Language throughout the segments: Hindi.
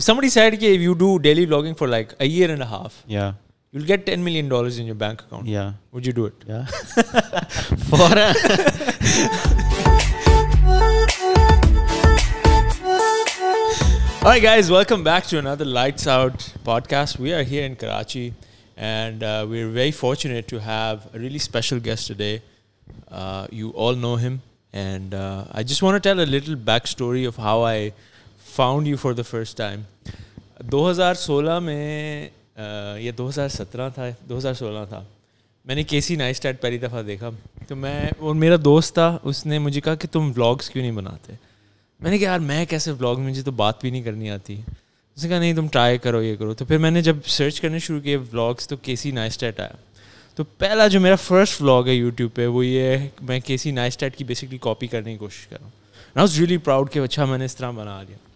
If somebody said, okay, if you do daily vlogging for like a year and a half, yeah, you'll get ten million dollars in your bank account. Yeah, would you do it? Yeah, for. All right, guys, welcome back to another Lights Out podcast. We are here in Karachi, and uh, we're very fortunate to have a really special guest today. Uh, you all know him, and uh, I just want to tell a little backstory of how I found you for the first time 2016 में या 2017 था 2016 था मैंने केसी नाइस टैट पहली दफ़ा देखा तो मैं और मेरा दोस्त था उसने मुझे कहा कि तुम व्लॉग्स क्यों नहीं बनाते मैंने कहा यार मैं कैसे व्लॉग मुझे तो बात भी नहीं करनी आती उसने कहा नहीं तुम ट्राई करो ये करो तो फिर मैंने जब सर्च करने शुरू किए व्लॉग्स तो केसी नाइस टैट आया तो पहला जो मेरा फर्स्ट व्लॉग है यूट्यूब पे वो ये है मैं केसी नाइस टैट की बेसिकली कॉपी करने की कोशिश कर रहा हूँ आई वॉज रियली प्राउड कि अच्छा मैंने इस तरह बना लिया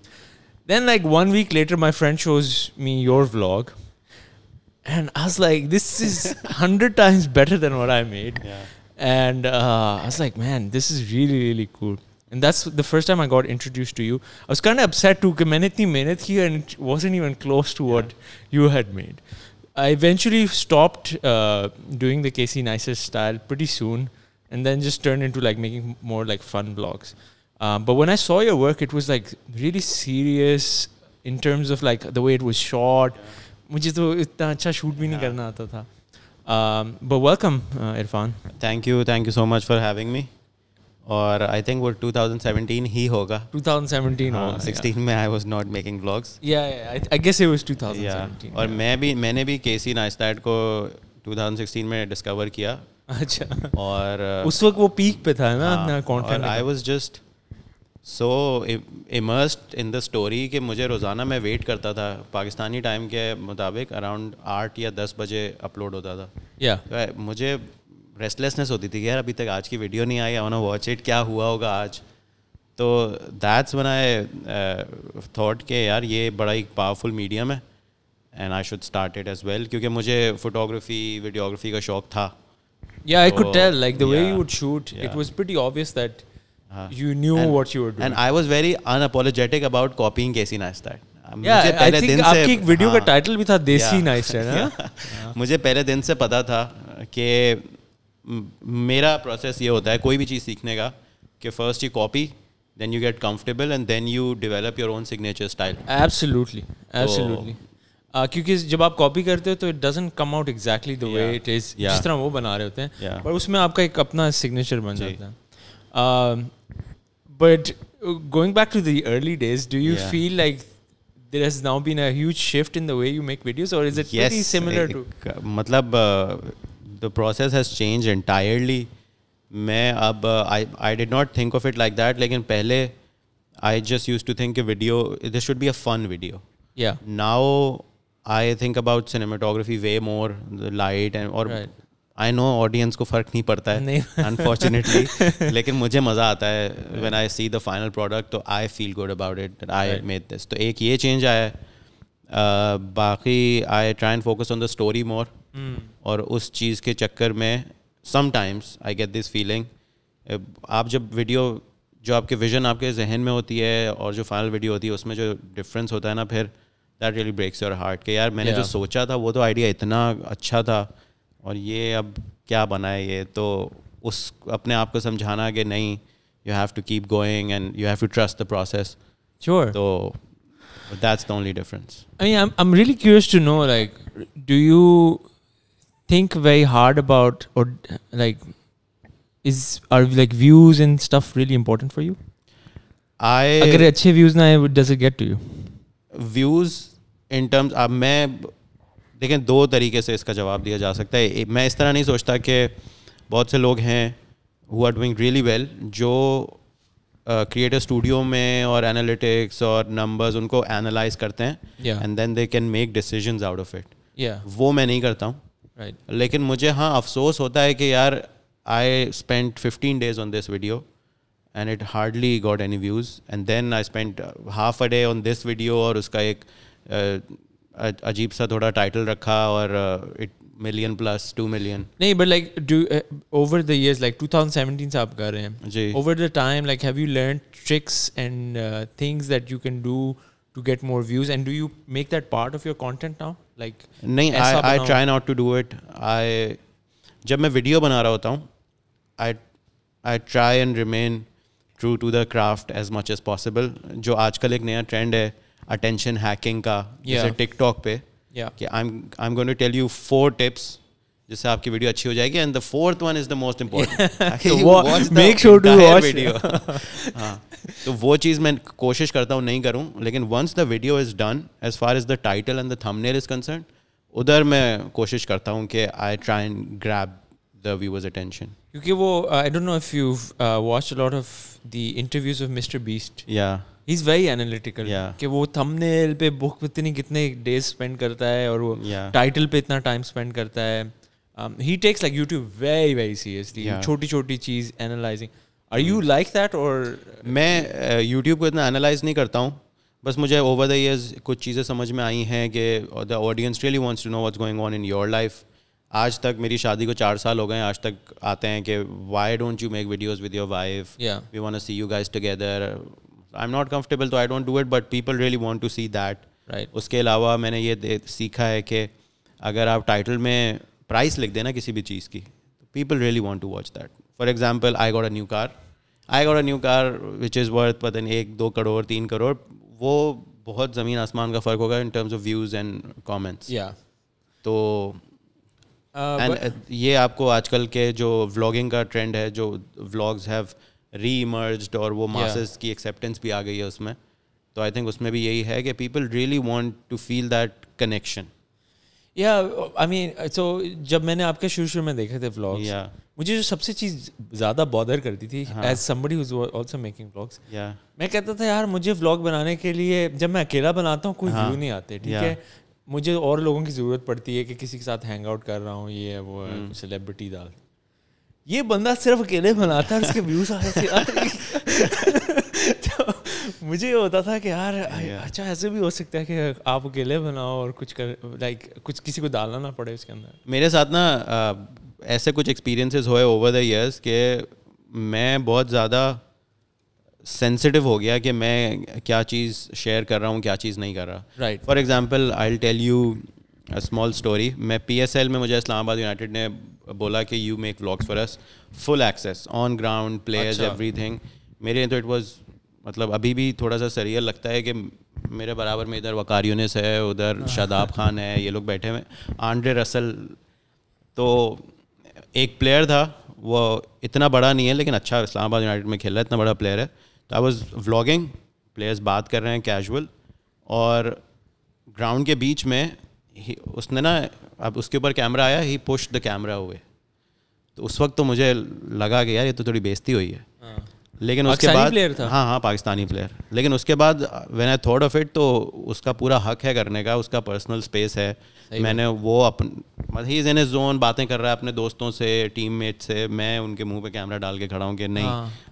Then like one week later, my friend shows me your vlog, and I was like, this is hundred times better than what I made. Yeah. And uh, I was like, man, this is really really cool. And that's the first time I got introduced to you. I was kind of upset too, because I made here and it wasn't even close to what you had made. I eventually stopped uh, doing the Casey Nicer style pretty soon, and then just turned into like making more like fun vlogs. Um, but when I saw your work, it was like really serious in terms of like the way it was shot. मुझे इतना अच्छा शूट भी नहीं करना था Um, but welcome, uh, Irfan. Thank you, thank you so much for having me. I think think वो 2017 ही होगा 2017 हाँ, 16 yeah. में I was not making vlogs या आई गेस 2017 yeah. और yeah. मैं भी मैंने भी 2016 में डिस्कवर किया अच्छा और uh, उस वक्त वो पीक पे था ना content I was just so immersed in the story कि मुझे रोज़ाना मैं वेट करता था पाकिस्तानी टाइम के मुताबिक अराउंड आठ या दस बजे अपलोड होता था या yeah. तो मुझे रेस्टलेसनेस होती थी कि यार अभी तक आज की वीडियो नहीं आई आई वॉच इट क्या हुआ होगा आज तो दैट्स वन आई थॉट के यार ये बड़ा ही पावरफुल मीडियम है and I should start it as well क्योंकि मुझे फोटोग्राफी वीडियोग्राफी का शौक था या I could tell like the way you would shoot it was pretty obvious that हाँ। you knew and, what you were doing and i was very unapologetic about copying मुझे पहले दिन से आपकी एक वीडियो का टाइटल हाँ। भी था है मुझे पहले दिन से पता था कि मेरा प्रोसेस ये होता है कोई भी चीज़ सीखने का कि first you copy then you get comfortable and then you develop your own signature style absolutely absolutely क्योंकि जब आप कॉपी करते हो तो it doesn't come out exactly the way it is जिस तरह वो बना रहे होते हैं yeah. पर उसमें आपका एक अपना सिग्नेचर बन जाता है Um, but uh, going back to the early days, do you yeah. feel like there has now been a huge shift in the way you make videos, or is it yes, pretty similar to? मतलब uh, the process has changed entirely. मैं अब I I did not think of it like that लेकिन पहले I just use to think video this should be a fun video या now I think about cinematography way more the light and और आई नो ऑडियंस को फ़र्क नहीं पड़ता है अनफॉर्चुनेटली लेकिन मुझे मज़ा आता है when I see the final product तो I feel good about it I made this तो एक ये चेंज आया है बाकी I try and focus on the story more और उस चीज़ के चक्कर में sometimes I get this feeling आप जब वीडियो जो आपके विजन आपके जहन में होती है और जो फाइनल वीडियो होती है उसमें जो डिफरेंस होता है ना फिर that really breaks your heart के यार मैंने yeah. जो सोचा था वो तो आइडिया इतना अच्छा था और ये अब क्या बना है ये तो उस अपने आप को समझाना कि नहीं you have to keep going and you have to trust the process sure तो that's the only difference I am really curious to know like do you think very hard about और like is are like views and stuff really important for you I अगर अच्छे व्यूज ना आए does it get to you views in terms अब मैं देखें दो तरीके से इसका जवाब दिया जा सकता है मैं इस तरह नहीं सोचता कि बहुत से लोग हैं who are doing really well जो क्रिएटर uh, स्टूडियो में और एनालिटिक्स और नंबर्स उनको एनालाइज करते हैं and then they can make decisions out of it वो मैं नहीं करता हूँ right. लेकिन मुझे हाँ अफसोस होता है कि यार I spent fifteen days on this video and it hardly got any views and then I spent half a day on this video और उसका एक uh, अजीब सा थोड़ा टाइटल रखा और it million plus two million नहीं but like do over the years like 2017 से आप कर रहे हैं जी over the time like have you learn tricks and things that you can do to get more views and do you make that part of your content now like नहीं I try not to to do it जब मैं वीडियो बना रहा होता हूँ I I try and remain true to the craft as much as possible जो आजकल एक नया ट्रेंड है अटेंशन हैकिंग का जैसे टिकटॉक पे कि I am I am going to tell you four tips जिससे आपकी वीडियो अच्छी हो जाएगी and the fourth one is the most important make sure to watch video तो वो चीज़ मैं कोशिश करता हूँ नहीं करूँ लेकिन once the video is done as far as the title and the thumbnail is concern उधर मैं कोशिश करता हूँ कि I try and grab the viewers attention क्योंकि वो I don't know if you watch a lot of the interviews of Mister Beast या ही इज वेरी एनालिटिकल कि वो थंबनेल पे बुक इतनी कितने डेज स्पेंड करता है और वो टाइटल पे इतना टाइम स्पेंड करता है he takes like YouTube very very seriously छोटी छोटी चीज analyzing are you like that और मैं यूट्यूब uh, को इतना एनालाइज नहीं करता हूँ बस मुझे ओवर द ईयर्स कुछ चीज़ें समझ में आई हैं कि the audience really wants to know what's going on in your life आज तक मेरी शादी को चार साल हो गए आज तक आते हैं कि why don't you make videos with your wife we want see you guys together I am not comfortable तो I don't do it but people really want to see that right उसके अलावा मैंने ये सीखा है कि अगर आप टाइटल में प्राइस लिख देना किसी भी चीज़ की people really want to watch that for example I got a new car I got a new car which is worth पता नहीं एक दो करोड़ तीन करोड़ वो बहुत ज़मीन आसमान का फ़र्क होगा in terms of views and comments तो एंड uh, ये आपको आजकल के जो व्लॉगिंग का ट्रेंड है जो व्लॉग्स हैव री इमर्ज और वो मासेस yeah. की एक्सेप्टेंस भी आ गई है उसमें तो आई थिंक उसमें भी यही है कि people really want to feel that connection या आई मीन सो जब मैंने आपके शुरू शुरू में देखे थे व्लॉग्स yeah. मुझे जो सबसे चीज़ ज़्यादा बॉदर करती थी as somebody also making vlogs मैं कहता था यार मुझे व्लॉग बनाने के लिए जब मैं अकेला बनाता हूँ कोई व्यू हाँ। नहीं आते ठीक है मुझे और लोगों की ज़रूरत पड़ती है कि किसी के साथ हैंग आउट कर रहा हूँ ये वो सेलिब्रिटी hmm. डाल ये बंदा सिर्फ अकेले बनाता है उसके व्यूज आ रहे थे मुझे ये होता था कि यार अच्छा ऐसे भी हो सकता है कि आप अकेले बनाओ और कुछ कर लाइक कुछ किसी को डालना ना पड़े उसके अंदर मेरे साथ ना ऐसे कुछ एक्सपीरियंसेस हुए ओवर द इयर्स के मैं बहुत ज़्यादा सेंसिटिव हो गया कि मैं क्या चीज़ शेयर कर रहा हूँ क्या चीज़ नहीं कर रहा right for example I tell you small story मैं पी एस एल में मुझे इस्लामाबाद यूनाइटेड ने बोला कि you make vlogs for us full access on ground players every thing मेरे लिए तो इट वॉज मतलब अभी भी थोड़ा सा सरियल लगता है कि मेरे बराबर में इधर वकार यूनिस है उधर हाँ। शादाब खान है ये लोग बैठे हुए आंड्रे रसल तो एक प्लेयर था वो इतना बड़ा नहीं है लेकिन अच्छा इस्लामाबाद यूनाइटेड में खेल रहा है इतना बड़ा प्लेयर है तो आई वॉज व्लॉगिंग प्लेयर्स बात कर रहे हैं कैजुअल और ग्राउंड के बीच में उसने ना अब उसके ऊपर कैमरा आया ही पुश द कैमरा हुए तो उस वक्त तो मुझे लगा कि यार ये तो थोड़ी बेइज्जती हुई है हाँ। लेकिन उसके बाद प्लेयर था हाँ हाँ पाकिस्तानी प्लेयर लेकिन उसके बाद when I thought of it तो उसका पूरा हक है करने का उसका पर्सनल स्पेस है मैंने वो अपन मतलब ही इज़ इन जोन बातें कर रहा है अपने दोस्तों से टीममेट से मैं उनके मुंह पे कैमरा डाल के खड़ा हूँ कि नहीं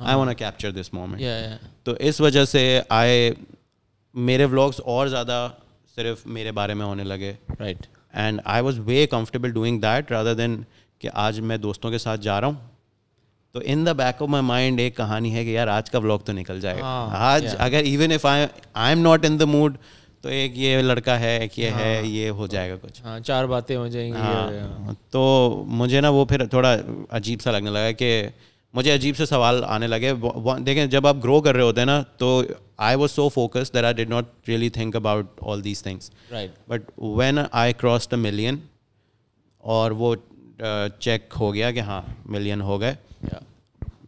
I want capture this moment तो इस वजह से आए मेरे व्लॉग्स और ज़्यादा सिर्फ मेरे बारे में होने लगे right and I was way comfortable doing that rather than कि आज मैं दोस्तों के साथ जा रहा हूँ तो in the back of my mind एक कहानी है कि यार आज का ब्लॉग तो निकल जाएगा ah, आज yeah. अगर even if I I am not in the mood तो एक ये लड़का है एक ये ah, है हाँ। ये हो जाएगा कुछ ah, चार बातें हो जाएंगी ah, तो मुझे ना वो फिर थोड़ा अजीब सा लगने लगा कि मुझे अजीब से सवाल आने लगे देखें जब आप ग्रो कर रहे होते हैं ना तो I was so focus that I did not really think about all these things right but when I cross the million और वो चेक हो गया कि हाँ मिलियन हो गए yeah.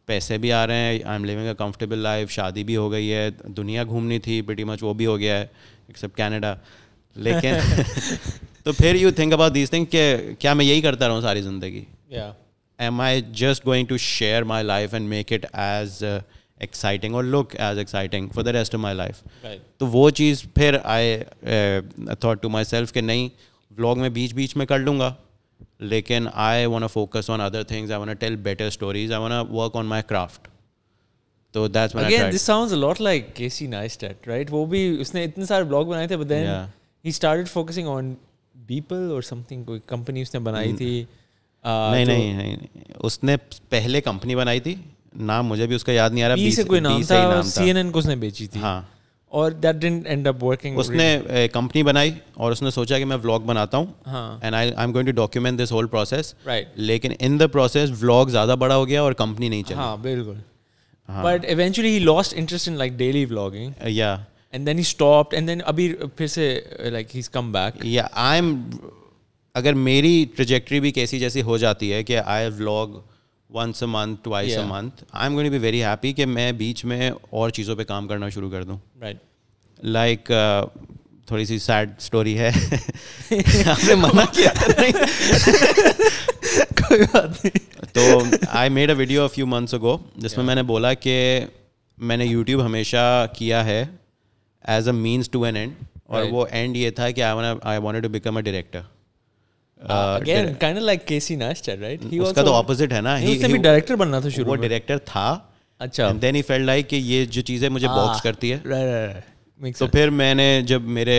पैसे भी आ रहे हैं I am living a comfortable life शादी भी हो गई है दुनिया घूमनी थी pretty मच वो भी हो गया है एक्सेप्ट कैनेडा लेकिन तो फिर you think about these thing क्या मैं यही करता रहूँ सारी ज़िंदगी yeah. am i just going to share my life and make it as uh, exciting or look as exciting for the rest of my life The voice is. phir i uh, thought to myself ke nahi vlog mein beech beech mein kar lunga lekin i want to focus on other things i want to tell better stories i want to work on my craft So that's when Again, this sounds a lot like Casey Neistat, right? वो भी उसने इतने सारे ब्लॉग बनाए but then he started focusing on people or something कोई companies उसने बनाई mm. तो नहीं, नहीं नहीं उसने पहले कंपनी बनाई थी नाम मुझे भी उसका याद नहीं आ रहा बी से कोई नाम था, नाम था CNN को उसने बेची थी हाँ और that didn't end up working उसने कंपनी बनाई और उसने सोचा कि मैं व्लॉग बनाता हूँ and I I am going to document this whole process right लेकिन इन द प्रोसेस व्लॉग ज़्यादा बड़ा हो गया और कंपनी नहीं चली हाँ बिल्कुल but eventually he lost interest in like daily vlogging या and then he stopped and then अभी फिर से like he is come back या आई एम अगर मेरी ट्रजेक्ट्री भी कैसी जैसी हो जाती है कि I vlog once a month twice a month I am going be very happy कि मैं बीच में और चीज़ों पे काम करना शुरू कर दूँ राइट लाइक थोड़ी सी सैड स्टोरी है आपने मना किया नहीं कोई बात नहीं तो I made a video few months ago जिसमें मैंने बोला कि मैंने यूट्यूब हमेशा किया है as a means to an end और वो एंड ये था कि I I want to become a director again kind of like Casey Neistat right he उसका तो ऑपोजिट है ना ही उसने भी डायरेक्टर बनना था शुरू में वो डायरेक्टर था अच्छा and then he felt like कि ये जो चीज़ें मुझे बॉक्स हाँ। करती है राइट राइट तो फिर मैंने जब मेरे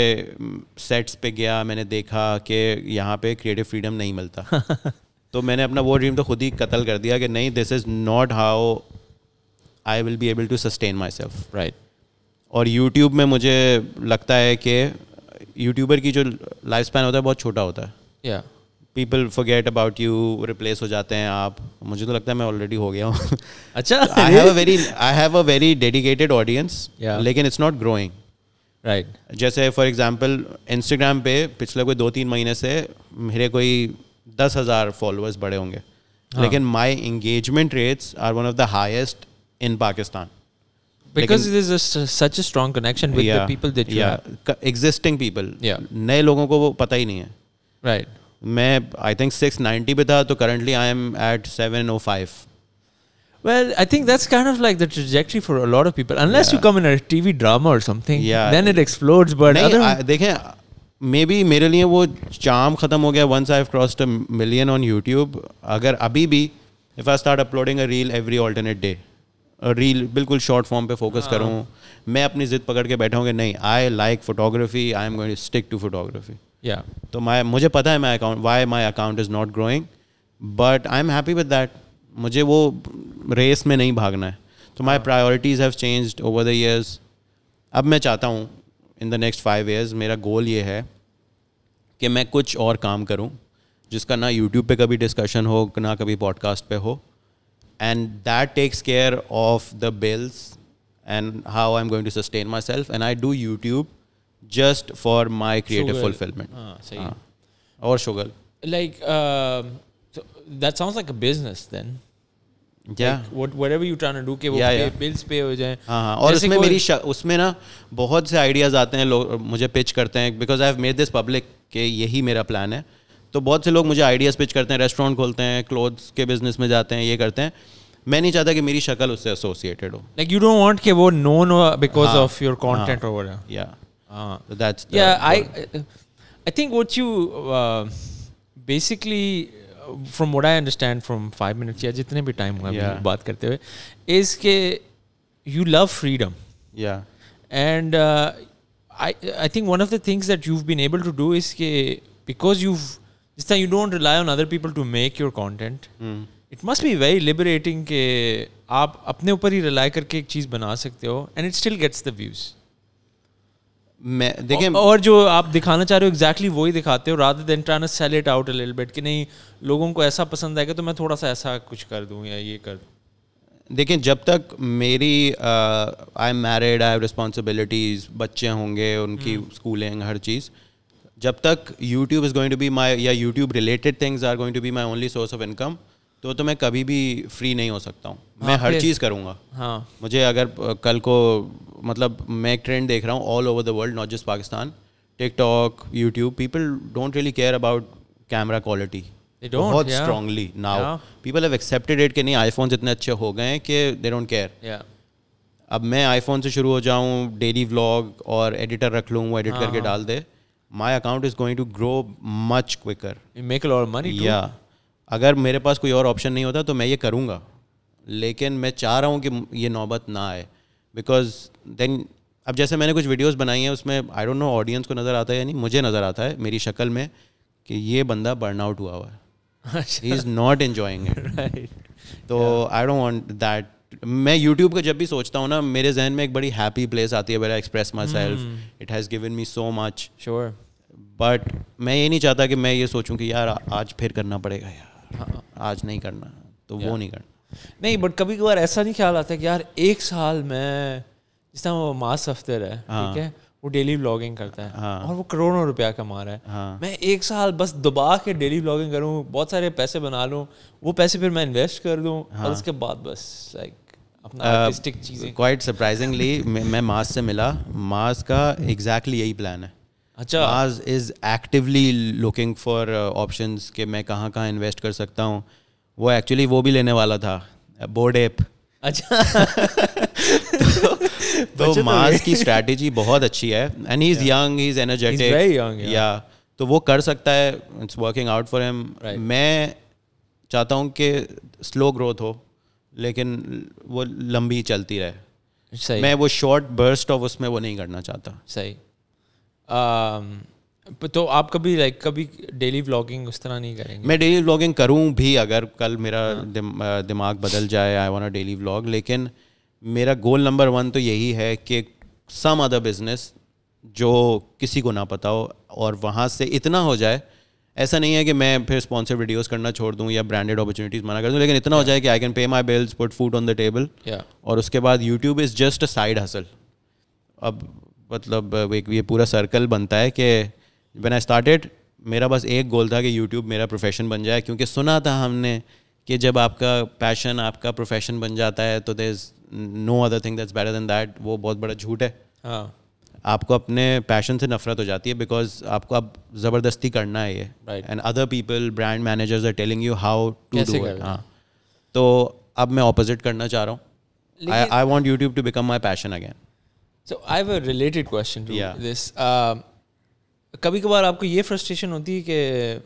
सेट्स mm, पे गया मैंने देखा कि यहाँ पे क्रिएटिव फ्रीडम नहीं मिलता तो मैंने अपना वो ड्रीम तो खुद ही कत्ल कर दिया कि नहीं this is not how I will be able to sustain myself right और यूट्यूब में मुझे लगता है कि यूट्यूबर की जो लाइफ स्पैन होता है बहुत छोटा होता है या yeah. People forget about you replace हो जाते हैं आप मुझे तो लगता है मैं ऑलरेडी हो गया हूँ अच्छा I have a very I have a very dedicated audience लेकिन इट्स नॉट ग्रोइंग राइट जैसे फॉर एग्जाम्पल इंस्टाग्राम पे पिछले कोई दो तीन महीने से मेरे कोई दस हज़ार फॉलोअर्स बड़े होंगे हाँ। लेकिन my engagement rates are one of the highest in Pakistan because there's a, such a strong connection with yeah, the people that you yeah, have. existing people yeah. नए लोगों को वो पता ही नहीं है right मैं आई थिंक सिक्स नाइन्टी पे था तो currently I am eight seven oh five Well, I think that's kind of like the trajectory for a lot of people. Unless yeah. you come in a TV drama or something, yeah. then it explodes. But नहीं, other... I, देखें मे बी मेरे लिए वो चाम ख़त्म हो गया once I have crossed a million on YouTube अगर अभी भी if I start uploading a reel every alternate day reel बिल्कुल शॉर्ट फॉर्म पे फोकस हाँ। करूँ मैं अपनी ज़िद पकड़ के बैठा हूँ कि नहीं I like photography I am going to stick to photography या तो माई मुझे पता है my account why my account is not growing but I am happy with that मुझे वो रेस में नहीं भागना है तो my priorities have changed over the years अब मैं चाहता हूँ in the next five years मेरा गोल ये है कि मैं कुछ और काम करूँ जिसका ना यूट्यूब पे कभी डिस्कशन हो ना कभी पॉडकास्ट पे हो and that takes care of the bills and how I am going to sustain myself and I do YouTube just for my creative fulfilment और शुगर like that sound like business then बहुत से आइडियाज़ आते हैं लोग मुझे पिच करते हैं because I have made this public के यही मेरा प्लान है तो बहुत से लोग मुझे आइडियाज़ पिच करते हैं रेस्टोरेंट खोलते हैं क्लोथ के बिजनेस में जाते हैं ये करते हैं मैं नहीं चाहता कि मेरी शक्ल उससे एसोसिएटेड हो लाइक यू डोंट वॉन्ट के वो known because of your content over या Uh, yeah. I I think what you uh, basically uh, from what I understand from five minutes या जितने भी time हुआ yeah. बात करते is that you love freedom. Yeah. And uh, I I think one of the things that you've been able to do is के because you've this time you don't rely on other people to make your content. Mm. It must be very liberating के आप अपने ऊपर ही रिलाई करके एक चीज़ बना सकते हो and it still gets the views मैं देखें औ, और जो आप दिखाना चाह रहे हो एग्जैक्टली exactly वही दिखाते हो rather than trying sell it out little bit कि नहीं लोगों को ऐसा पसंद आएगा तो मैं थोड़ा सा ऐसा कुछ कर दूँ या ये कर दूँ देखें जब तक मेरी I am married I have responsibilities बच्चे होंगे उनकी स्कूलिंग हम्म। हर चीज़ जब तक YouTube is going to be my या YouTube related things are going to be my only source of income तो तो मैं कभी भी फ्री नहीं हो सकता हूँ मैं हाँ, हर चीज़ करूँगा हाँ मुझे अगर कल को मतलब मैं एक ट्रेंड देख रहा हूँ all over the world not just Pakistan TikTok YouTube people don't really care about camera quality बहुत strongly now people have accepted it कि नहीं आईफोन्स इतने अच्छे हो गए हैं कि दे डोंट केयर अब मैं आईफोन से शुरू हो जाऊँ डेली व्लॉग और एडिटर रख लूँ वो एडिट करके हाँ. डाल दे my account is going to grow much quicker make money या अगर मेरे पास कोई और ऑप्शन नहीं होता तो मैं ये करूँगा लेकिन मैं चाह रहा हूँ कि ये नौबत ना आए बिकॉज देन अब जैसे मैंने कुछ वीडियोस बनाई हैं उसमें आई डोंट नो ऑडियंस को नज़र आता है यानी मुझे नज़र आता है मेरी शक्ल में कि ये बंदा बर्नआउट हुआ हुआ है he is not enjoying it तो आई डोंट वॉन्ट दैट मैं यूट्यूब का जब भी सोचता हूँ ना मेरे जहन में एक बड़ी हैप्पी प्लेस आती है मेरा express myself it has given me so much sure but मैं ये नहीं चाहता कि मैं ये सोचूं कि यार आज फिर करना पड़ेगा यार हाँ। आज नहीं करना तो yeah. वो नहीं करना नहीं बट कभी कभार ऐसा नहीं ख्याल आता कि यार एक साल में जिस तरह वो मास अफ्तर है हाँ। ठीक है वो डेली ब्लॉगिंग करता है हाँ। और वो करोड़ों रुपया कमा रहा है हाँ। मैं एक साल बस दबा के डेली ब्लॉगिंग करूँ बहुत सारे पैसे बना लूँ वो पैसे फिर मैं इन्वेस्ट कर दूँ हाँ। और उसके बाद बस लाइक क्वाइट सरप्राइजिंगली मैं मास से मिला मास का एग्जैक्टली exactly यही प्लान है अच्छा मास is actively looking for options कि मैं कहाँ कहाँ इन्वेस्ट कर सकता हूँ वो एक्चुअली वो भी लेने वाला था बोर्ड एप अच्छा तो, तो मास तो की स्ट्रैटेजी बहुत अच्छी है and he is young he is energetic या तो वो कर सकता है it's working out for him मैं चाहता हूँ कि स्लो ग्रोथ हो लेकिन वो लंबी चलती रहे सही मैं वो शॉर्ट बर्स्ट ऑफ उसमें वो नहीं करना चाहता सही um, तो आप कभी लाइक कभी डेली व्लॉगिंग उस तरह नहीं करेंगे मैं डेली व्लॉगिंग करूं भी अगर कल मेरा हाँ। दिमाग बदल जाए आई वांट डेली व्लॉग लेकिन मेरा गोल नंबर वन तो यही है कि सम अदर बिजनेस जो किसी को ना पता हो और वहाँ से इतना हो जाए ऐसा नहीं है कि मैं फिर स्पॉन्सर वीडियोस करना छोड़ दूं या ब्रांडेड अपॉर्चुनिटीज़ मना कर दूं लेकिन इतना yeah. हो जाए कि I can pay my bills put food on the table और उसके बाद YouTube is just a side hustle अब मतलब एक ये पूरा सर्कल बनता है कि वेन आई स्टार्टेड मेरा बस एक गोल था कि यूट्यूब मेरा प्रोफेशन बन जाए क्योंकि सुना था हमने कि जब आपका पैशन आपका प्रोफेशन बन जाता है तो there is no other thing that's better than that वो बहुत बड़ा झूठ है हाँ आपको अपने पैशन से नफरत हो जाती है बिकॉज आपको अब ज़बरदस्ती करना है ये and other people brand managers are telling you how to do it हाँ तो अब मैं ऑपोजिट करना चाह रहा हूँ I want YouTube to become my passion again so I related question this कभी कभार आपको ये फ्रस्ट्रेशन होती है कि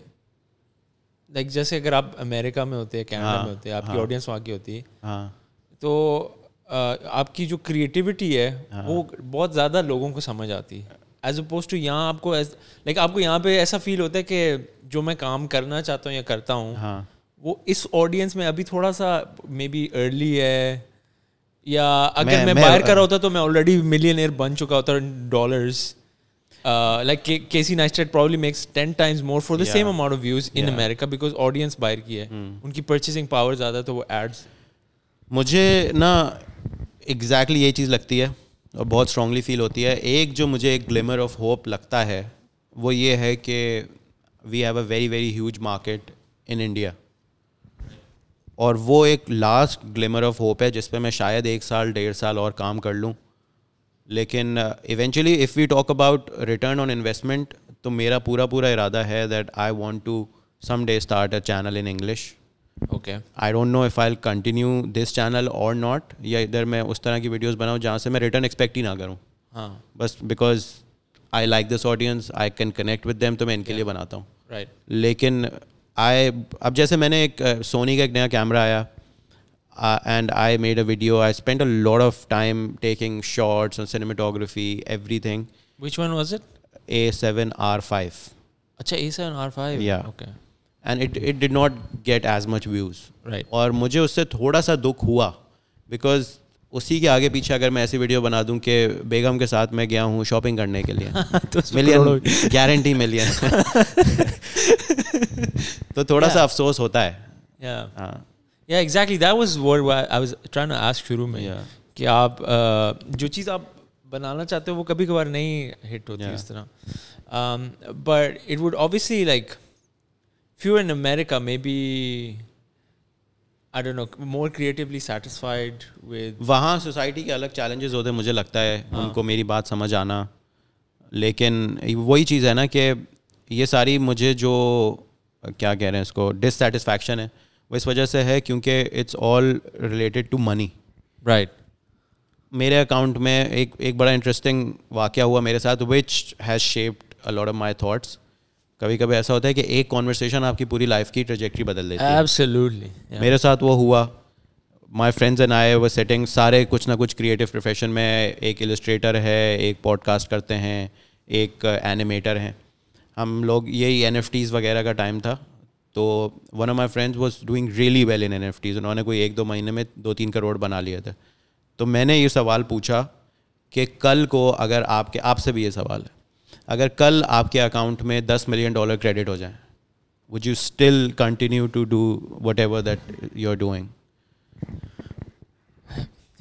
लाइक like जैसे अगर आप अमेरिका में होते हैं कनाडा हाँ, में होते हैं आपकी ऑडियंस हाँ, वहाँ की होती है हाँ, तो आ, आपकी जो क्रिएटिविटी है हाँ, वो बहुत ज़्यादा लोगों को समझ आती है एज अपोज टू यहाँ आपको लाइक आपको यहाँ पे ऐसा फील होता है कि जो मैं काम करना चाहता हूँ या करता हूँ हाँ, वो इस ऑडियंस में अभी थोड़ा सा मे बी अर्ली है या अगर मैं, मैं, मैं बाहर कर रहा होता तो मैं ऑलरेडी मिलियनर बन चुका होता dollars uh, like K- Casey Neistat probably makes 10 times more for the yeah. same amount of views in yeah. America because audience बाहर की है hmm. उनकी purchasing power ज़्यादा तो वो ads मुझे ना exactly ये चीज़ लगती है और बहुत strongly feel होती है एक जो मुझे एक glimmer of hope लगता है वो ये है कि we have a very very huge market in India और वो एक लास्ट ग्लिमर ऑफ होप है जिस पे मैं शायद एक साल डेढ़ साल और काम कर लूँ लेकिन eventually if we talk about return on investment तो मेरा पूरा पूरा इरादा है that I want to someday start a channel in English okay I don't know if I continue this channel और नॉट या इधर मैं उस तरह की वीडियोज़ बनाऊँ जहाँ से मैं रिटर्न एक्सपेक्ट ही ना करूँ हाँ बस because I like this audience I can connect with them तो मैं इनके yeah. लिए बनाता हूँ राइट right. लेकिन आई अब जैसे मैंने एक सोनी uh, का एक नया कैमरा आया uh, and I made a video. I spent a lot of time taking shots and cinematography, everything. Which one was it? A7R5. अचछा A7R5. Yeah. Okay. And it, it did not get as much views. Right. और मुझे उससे थोड़ा सा दुख हुआ because उसी के आगे पीछे अगर मैं ऐसी वीडियो बना दूं कि बेगम के साथ मैं गया हूँ शॉपिंग करने के लिए तो मिलियन गारंटी मिलियन तो थोड़ा yeah. सा अफसोस होता है yeah. हाँ या exactly that was what I was trying to ask शुरू में कि आप uh, जो चीज़ आप बनाना चाहते हो वो कभी कभार नहीं हिट होती इस तरह but it would obviously like few in America maybe I don't know more creatively satisfied with वहाँ सोसाइटी के अलग चैलेंजेस होते हैं मुझे लगता है हाँ. उनको मेरी बात समझ आना लेकिन वही चीज़ है ना कि ये सारी मुझे जो क्या कह रहे हैं इसको डिससेटिस्फैक्शन है वो इस वजह से है क्योंकि it's all related to money right मेरे अकाउंट में एक एक बड़ा इंटरेस्टिंग वाक्य हुआ मेरे साथ which has shaped a lot of my thoughts कभी कभी ऐसा होता है कि एक कॉन्वर्सेशन आपकी पूरी लाइफ की ट्रेजेक्ट्री बदल देती है Yeah. मेरे साथ वो हुआ माई फ्रेंड्स एंड आई वो सेटिंग सारे कुछ ना कुछ क्रिएटिव प्रोफेशन में एक इलस्ट्रेटर है एक पॉडकास्ट करते हैं एक एनिमेटर हैं हम लोग यही एन वगैरह का टाइम था तो one of my friends was doing really well in NFTs उन्होंने कोई एक दो महीने में दो तीन करोड़ बना लिए थे तो मैंने ये सवाल पूछा कि कल को अगर आपके आपसे भी ये सवाल है अगर कल आपके अकाउंट में दस मिलियन डॉलर क्रेडिट हो जाए would you still continue to do whatever that you are doing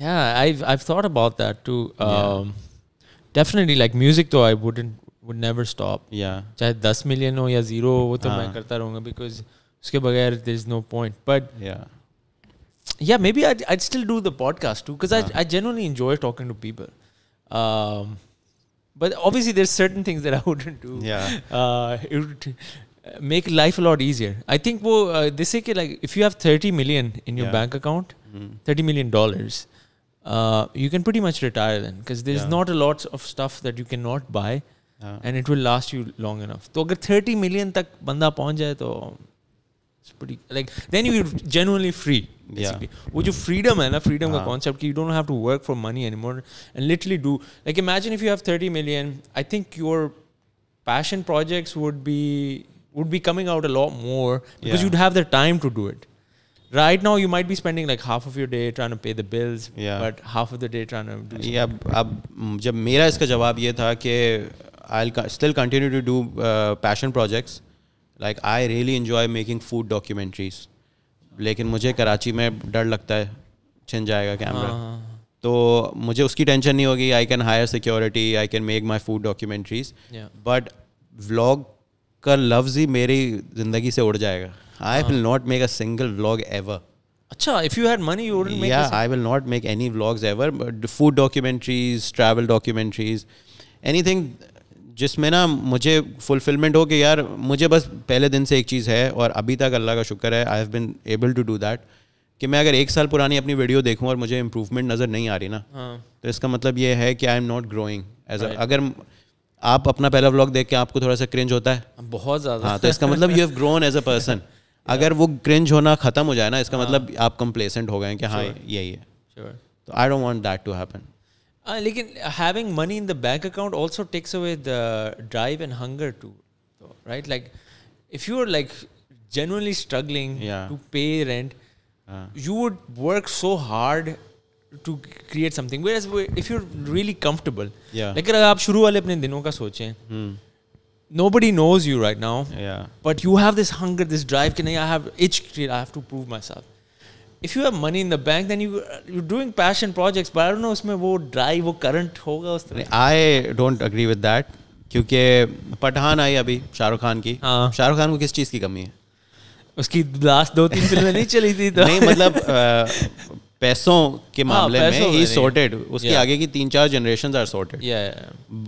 Yeah, I've I've thought about that too. Um, yeah. Definitely, like music, though I wouldn't would never stop. चाहे दस मिलियन हो या ज़ीरो हो वो तो मैं करता रहूँगा बिकॉज उसके बगैर there is no point yeah maybe I'd, I'd still do the podcast too because I, I genuinely enjoy talking to people um, but obviously there's certain things that i wouldn't do yeah uh, it would make life a lot easier i think wo, uh, they say like if you have 30 million in your yeah. bank account mm-hmm. million dollars uh, you can pretty much retire then because there's yeah. not a lot of stuff that you cannot buy and it will last you long enough तो अगर थर्टी मिलियन तक बंदा पहुंच जाए तो genuinely free. यू वो जो फ्रीडम है ना फ्रीडम का कॉन्सेप्ट कि you don't have to work for money any more and literally do like imagine if you have thirty million I think your passion projects would be would be coming out a lot more because you'd have the time to do it right now you might be spending like half of your day trying to pay the bills yeah. but half of the day trying to do yeah अब जब मेरा इसका जवाब ये था कि I'll still continue to do uh, passion projects. Like I really enjoy making food documentaries. लेकिन मुझे कराची में डर लगता है छिन जाएगा कैमरा हाँ, हाँ, हाँ। तो मुझे उसकी टेंशन नहीं होगी I can hire security I can make my food documentaries but vlog का लफ्ज़ ही मेरी ज़िंदगी से उड़ जाएगा I will not make a single vlog ever अच्छा if you had money you wouldn't make या I will not make any vlogs ever food documentaries travel documentaries anything जिसमें ना मुझे फुलफिलमेंट हो कि यार मुझे बस पहले दिन से एक चीज़ है और अभी तक अल्लाह का शुक्र है I have been able to do that कि मैं अगर एक साल पुरानी अपनी वीडियो देखूं और मुझे इम्प्रूवमेंट नज़र नहीं आ रही ना हाँ। तो इसका मतलब ये है कि I am not growing as अगर आप अपना पहला व्लॉग देख के आपको थोड़ा सा क्रिंज होता है बहुत ज़्यादा हाँ तो इसका मतलब you have grown as a person अगर वो क्रिंज होना ख़त्म हो जाए ना इसका हाँ। मतलब आप कंप्लेसेंट हो गए कि हाँ यही है तो I don't want that to happen Uh, like having money in the bank account also takes away the drive and hunger too, right? Like if you are like genuinely struggling to pay rent, uh. you would work so hard to create something. Whereas if you're really comfortable, Like अगर आप शुरू वाले अपने दिनों का hmm. Nobody knows you right now. But you have this hunger, this drive. Can I have itch? I have to prove myself. If you have money in the bank then you you doing passion projects but I don't know उसमें वो ड्राइव वो करंट होगा उस तरह I don't agree with that क्योंकि पठान आई अभी शाहरुख खान की हाँ शाहरुख खान को किस चीज़ की कमी है उसकी लास्ट दो तीन फिल्में नहीं चली थी तो नहीं मतलब पैसों के हाँ, मामले हाँ, में ही सॉर्टेड उसके yeah. आगे की तीन चार generation are sorted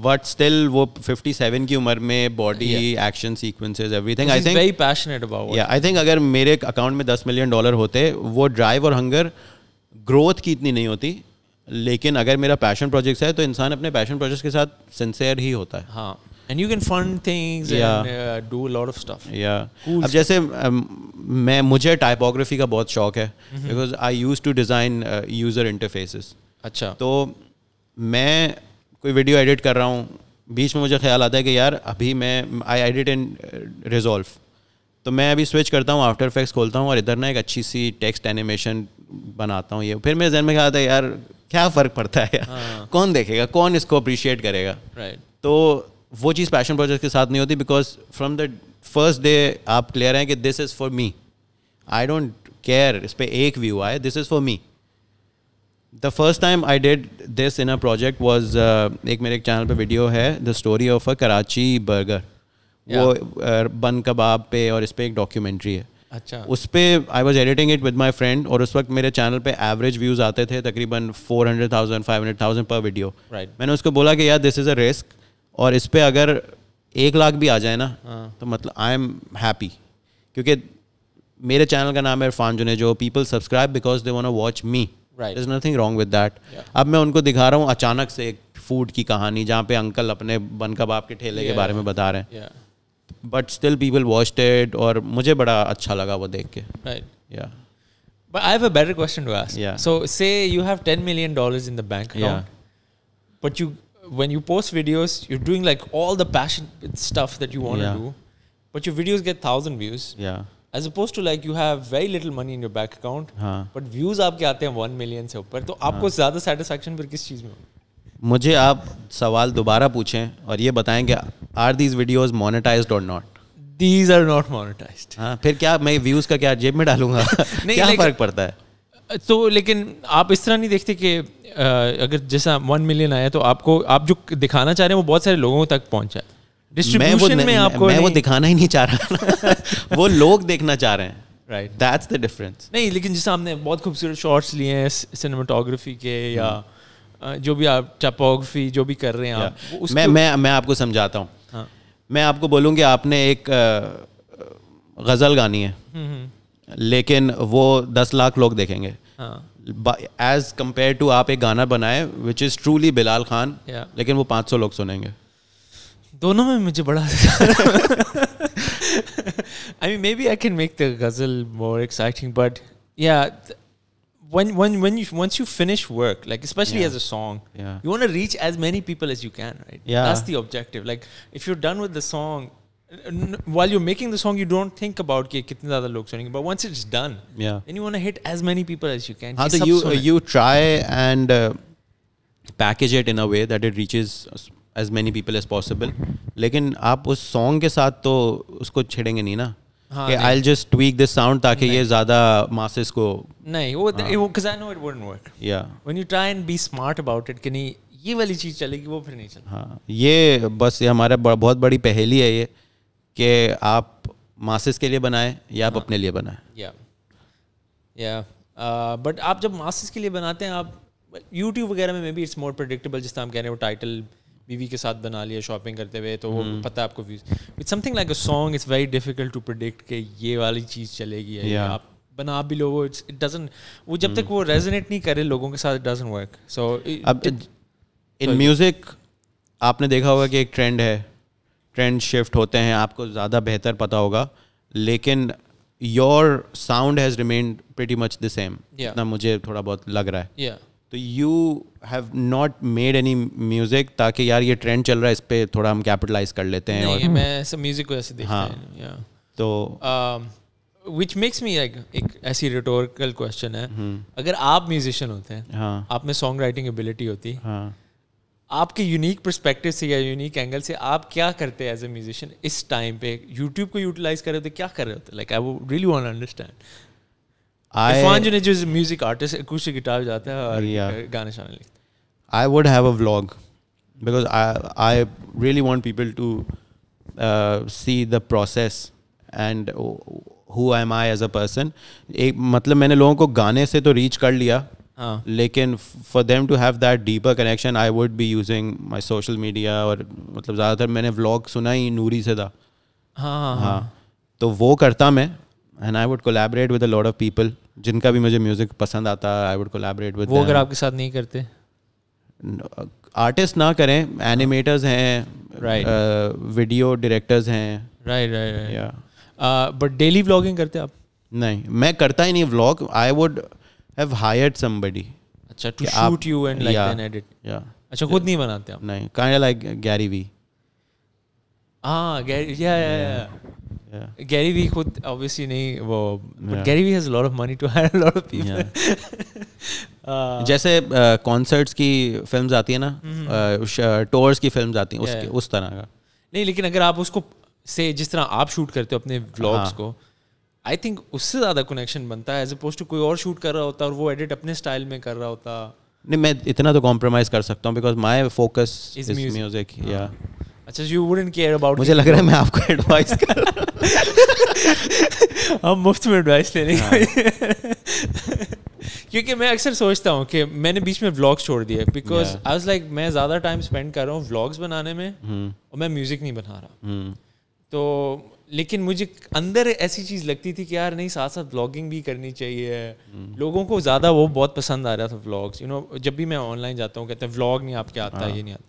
but still वो 57 की उम्र में body action sequences everything I think very passionate about या आई थिंक अगर मेरे अकाउंट में 10 मिलियन डॉलर होते वो ड्राइव और हंगर ग्रोथ की इतनी नहीं होती लेकिन अगर मेरा पैशन प्रोजेक्ट है तो इंसान अपने पैशन प्रोजेक्ट के साथ सिंसेयर ही होता है हाँ and you can fund things and do a lot of stuff या अब जैसे um, मैं मुझे टाइपोग्राफी का बहुत शौक है because I use to design user interfaces अच्छा तो मैं कोई वीडियो एडिट कर रहा हूँ बीच में मुझे ख्याल आता है कि यार अभी मैं आई एडिट इन रिजॉल्व तो मैं अभी स्विच करता हूँ आफ्टर इफेक्ट्स खोलता हूँ और इधर ना एक अच्छी सी टेक्स्ट एनिमेशन बनाता हूँ ये फिर मेरे जहन में ख्याल आता है यार क्या फ़र्क पड़ता है यार हाँ। कौन देखेगा कौन इसको अप्रिशिएट करेगा राइट right. तो वो चीज़ पैशन प्रोजेक्ट के साथ नहीं होती because from the first day आप क्लियर हैं कि this is for me I don't care इस पर एक व्यू आए this is for me the first time I did this in a project was एक मेरे चैनल पर वीडियो है the story of a Karachi burger वो uh, बन कबाब पे और इस पर एक डॉक्यूमेंट्री है अच्छा उस पर I was editing it with my friend और उस वक्त मेरे चैनल पे एवरेज व्यूज़ आते थे तकरीबन four hundred thousand five hundred thousand पर वीडियो राइट मैंने उसको बोला कि यार दिस इज़ अ रिस्क और इस पर अगर एक लाख भी आ जाए ना हाँ। तो मतलब आई एम हैप्पी क्योंकि मेरे चैनल का नाम है इरफान जुने जो people subscribe because they want watch me right is nothing wrong with that अब मैं उनको दिखा रहा हूँ अचानक से एक फूड की कहानी जहाँ पे अंकल अपने बन कबाब के ठेले yeah. के बारे में बता रहे हैं बट स्टिल पीपल वॉच्ड और मुझे बड़ा अच्छा लगा वो देख के राइट या But I have a better question to ask. Yeah. So say you have ten million dollars in the bank account, yeah. but you when you post videos, you're doing like all the passion stuff that you want to yeah. do, but your videos get thousand views. Yeah. As opposed to like you have very little money in your bank account, हाँ. but views आपके आते हैं वन मिलियन से ऊपर तो आपको हाँ. ज्यादा सेटिस्फेक्शन फिर किस चीज में मुझे आप सवाल दोबारा पूछें और ये बताएं कि are these videos monetized or not? These are not monetized. हाँ फिर क्या मैं व्यूज का क्या जेब में डालूंगा नहीं, क्या फर्क पड़ता है तो लेकिन आप इस तरह नहीं देखते कि अगर जैसा वन मिलियन आया तो आपको आप जो दिखाना चाह रहे हैं वो बहुत सारे लोगों तक पहुंचा डिस्ट्रीब्यूशन में, में आपको मैं वो दिखाना ही नहीं चाह रहा वो लोग देखना चाह रहे हैं राइट दैट्स द डिफरेंस नहीं लेकिन जैसे हमने बहुत खूबसूरत शॉट्स लिए हैं सिनेमाटोग्राफी के या hmm. जो भी आप टपोग्राफी जो भी कर रहे हैं आप मैं मैं मैं आपको समझाता हूँ हाँ। मैं आपको बोलूँगी आपने एक गज़ल गानी है हम्म, हम्म। लेकिन वो दस लाख लोग देखेंगे एज कम्पेयर टू आप एक गाना बनाए which is truly Bilal Khan yeah. लेकिन वो पाँच सौ लोग सुनेंगे दोनों में मुझे बड़ा I mean, maybe I can make the ghazal more exciting, but yeah, when when when you once you finish work, like especially yeah. as a song, yeah. you want to reach as many people as you can, right? Yeah, that's the objective. Like if you're done with the song, while you're making the song you don't think about ki kitne zyada log sunenge but once it's done yeah then you want to hit as many people as you can how do you uh, you try and uh, package it in a way that it reaches as many people as possible लेकिन आप उस सॉन्ग के साथ तो उसको छेड़ेंगे नहीं ना कि I just tweak this sound ताकि ये ज़्यादा masses को नहीं वो वो because I know it wouldn't work yeah when you try and be smart about it कि नहीं ये वाली चीज़ चलेगी वो फिर नहीं चलेगी हाँ ये बस ये हमारा बहुत बड़ी पहेली है ये कि आप मासेस के लिए बनाएं या आप हाँ. अपने लिए बनाएं या या बट आप जब मासेस के लिए बनाते हैं आप यूट्यूब वगैरह में maybe it's more predictable जिस तरह हम कह रहे हैं वो टाइटल बीवी के साथ बना लिया शॉपिंग करते हुए तो वो hmm. पता है आपको views it's something like a song it's very difficult to predict कि ये वाली चीज़ चलेगी या आप बना भी भी वो इट्स इट डजन वो जब तक hmm. वो रेजोनेट नहीं करे लोगों के साथ इट डजन वर्क सो अब इन म्यूज़िक आपने देखा होगा कि एक ट्रेंड है ट्रेंड शिफ्ट होते हैं आपको ज़्यादा बेहतर पता होगा लेकिन your sound has remain pretty much the same इतना मुझे थोड़ा बहुत लग रहा है yeah. तो you have not made any music ताकि यार ये ट्रेंड चल रहा है इस पर थोड़ा हम कैपिटलाइज कर लेते हैं और मैं म्यूजिक को ऐसे देखता हाँ तो विच मेक्स मी लाइक एक ऐसी रिटोरिकल क्वेश्चन है हम्म। अगर आप म्यूजिशियन होते हैं हाँ. आप में सॉन्ग राइटिंग एबिलिटी होती हाँ. आपके यूनिक परस्पेक्टिव से या यूनिक एंगल से आप क्या करते हैं एज ए म्यूजिशियन इस टाइम पे यूट्यूब को यूटिलाइज कर रहे होते क्या कर रहे होते लाइक आई वो रियली वॉन्ट अंडरस्टैंड इरफान जो ने जो म्यूजिक आर्टिस्ट कुछ गिटार जाते हैं और yeah. गाने शाने लिखता I would have a vlog because I really want people to see the process and who am I as a person एक मतलब मैंने लोगों को गाने से तो रीच कर लिया हाँ। लेकिन for them to have that deeper connection I would be using my social media और मतलब ज़्यादातर मैंने व्लॉग सुना ही नूरी से था हाँ हाँ, हाँ।, हाँ। तो वो करता मैं and I would collaborate with a lot of people जिनका भी मुझे म्यूज़िक पसंद आता है आई वुड कोलेबरेट विद वो अगर आपके साथ नहीं करते आर्टिस्ट ना करें एनिमेटर्स हैं राइट वीडियो डायरेक्टर्स हैं राइट राइट या बट डेली व्लॉगिंग करते आप नहीं मैं करता ही नहीं vlog I would have hired somebody अच्छा to shoot you and like an edit या अच्छा खुद नहीं बनाते आप नहीं kind of like Gary Vee हां Gary yeah yeah yeah Gary Vee खुद ऑब्वियसली नहीं वो but Gary Vee has a lot of money to hire a lot of people जैसे कॉन्सर्ट्स uh, की फिल्म्स आती है ना टूर्स uh, uh, की फिल्म्स आती है उसके उस तरह का नहीं लेकिन अगर आप उसको से जिस तरह आप शूट करते हो अपने व्लॉग्स हाँ। को आई थिंक उससे ज़्यादा कनेक्शन बनता है एज अपोज टू कोई और शूट कर रहा होता और वो एडिट अपने स्टाइल में कर रहा होता नहीं मैं इतना तो कॉम्प्रोमाइज कर सकता हूँ because my focus is music या अच्छा यू वुडंट केयर अबाउट मुझे लग रहा है मैं आपको एडवाइस कर रहा हम मुफ्त में एडवाइस ले लेने हाँ। क्योंकि मैं अक्सर सोचता हूँ कि मैंने बीच में व्लॉग्स छोड़ दिए बिकॉज आई वाज लाइक मैं ज़्यादा टाइम स्पेंड कर रहा हूँ व्लॉग्स बनाने में हम्म। और मैं म्यूज़िक नहीं बना रहा हम्म। तो लेकिन मुझे अंदर ऐसी चीज़ लगती थी कि यार नहीं साथ साथ ब्लॉगिंग भी करनी चाहिए hmm. लोगों को ज़्यादा वो बहुत पसंद आ रहा था व्लॉग्स यू नो जब भी मैं ऑनलाइन जाता हूँ कहते हैं व्लॉग नहीं आपके आता ah. ये नहीं आता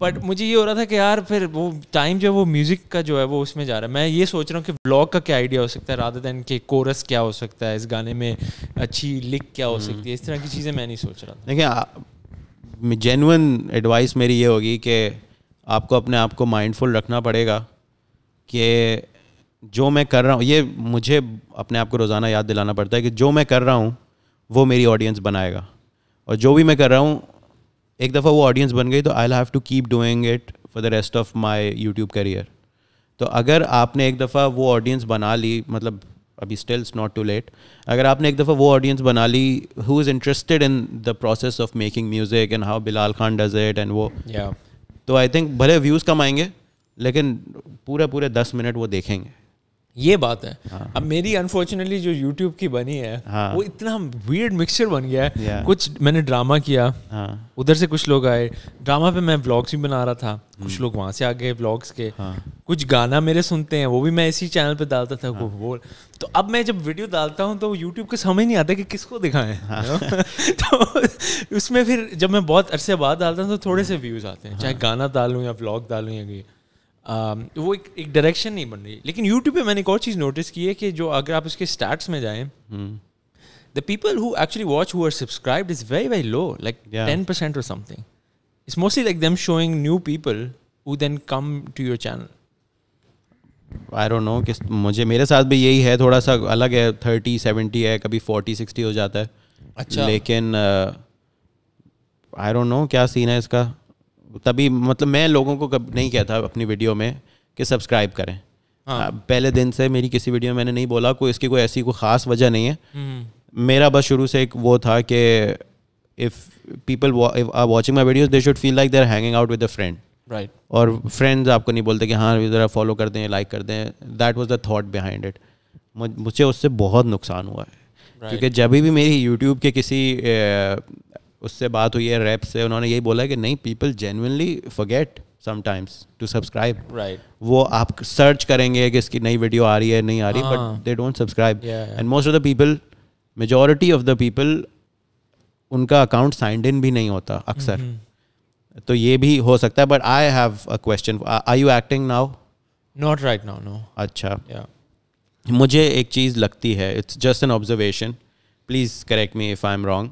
बट मुझे ये हो रहा था कि यार फिर वो टाइम जो है वो म्यूज़िक का जो है वो उसमें जा रहा है मैं ये सोच रहा हूँ कि व्लॉग का क्या आइडिया हो सकता है राधा दैन के कोरस क्या हो सकता है इस गाने में अच्छी लिख क्या हो हम्म। सकती है इस तरह की चीज़ें मैं नहीं सोच रहा देखिए जेनुअन एडवाइस मेरी ये होगी कि आपको अपने आप को माइंडफुल रखना पड़ेगा कि जो मैं कर रहा हूँ ये मुझे अपने आप को रोज़ाना याद दिलाना पड़ता है कि जो मैं कर रहा हूँ वो मेरी ऑडियंस बनाएगा और जो भी मैं कर रहा हूँ एक दफ़ा वो ऑडियंस बन गई तो I have to keep doing it for the rest of my YouTube career तो अगर आपने एक दफ़ा वो ऑडियंस बना ली मतलब अभी स्टिल्स नॉट टू लेट अगर आपने एक दफ़ा वो ऑडियंस बना ली who is interested in the process of making music and how Bilal Khan does it and वो yeah. तो आई थिंक भले व्यूज़ कम आएंगे लेकिन पूरे पूरे दस मिनट वो देखेंगे ये बात है हाँ. अब मेरी अनफॉर्चुनेटली जो यूट्यूब की बनी है हाँ. वो इतना वियर्ड मिक्सचर बन गया है कुछ मैंने ड्रामा किया हाँ. उधर से कुछ लोग आए ड्रामा पे मैं व्लॉग्स भी बना रहा था हम्म। कुछ लोग वहाँ से आ गए व्लॉग्स के हाँ. कुछ गाना मेरे सुनते हैं वो भी मैं इसी चैनल पे डालता था हाँ. वो तो अब मैं जब वीडियो डालता हूँ तो यूट्यूब को समझ नहीं आता कि किसको दिखाएं हाँ। तो उसमें फिर जब मैं बहुत अरसे बाद डालता हूँ तो थोड़े से व्यूज़ हाँ। आते हैं हाँ। चाहे गाना डालू या ब्लॉग डालू या Um, वो एक एक डायरेक्शन नहीं बन रही लेकिन यूट्यूब पे मैंने एक और चीज़ नोटिस की है कि जो अगर आप उसके स्टार्ट में जाएँ the people who actually watch who are is very very low like ten percent और something it's mostly like them showing new people who then come to your channel I don't know कि मुझे मेरे साथ भी यही है थोड़ा सा अलग है थर्टी सेवेंटी है कभी फोर्टी सिक्सटी हो जाता है अच्छा लेकिन आई डोंट नो क्या सीन है इसका तभी मतलब मैं लोगों को कब नहीं कहता अपनी वीडियो में कि सब्सक्राइब करें हाँ। पहले दिन से मेरी किसी वीडियो में मैंने नहीं बोला कोई इसकी कोई ऐसी कोई ख़ास वजह नहीं है हम्म। मेरा बस शुरू से एक वो था कि if people are watching my videos they should feel like they're hanging out with a friend right और फ्रेंड्स आपको नहीं बोलते कि हाँ ज़रा फॉलो कर दें लाइक कर दें that was the thought behind it मुझे उससे बहुत नुकसान हुआ है right. क्योंकि जब भी मेरी यूट्यूब के किसी उससे बात हुई है रैप से उन्होंने यही बोला कि नहीं people genuinely forget sometimes to subscribe right वो आप सर्च करेंगे कि इसकी नई वीडियो आ रही है नहीं आ रही but they don't subscribe and most of the people majority of the people उनका अकाउंट साइंड इन भी नहीं होता अक्सर mm-hmm. तो ये भी हो सकता है but I have a question I you acting now not right now no अच्छा मुझे एक चीज़ लगती है it's just an observation please correct me if I am wrong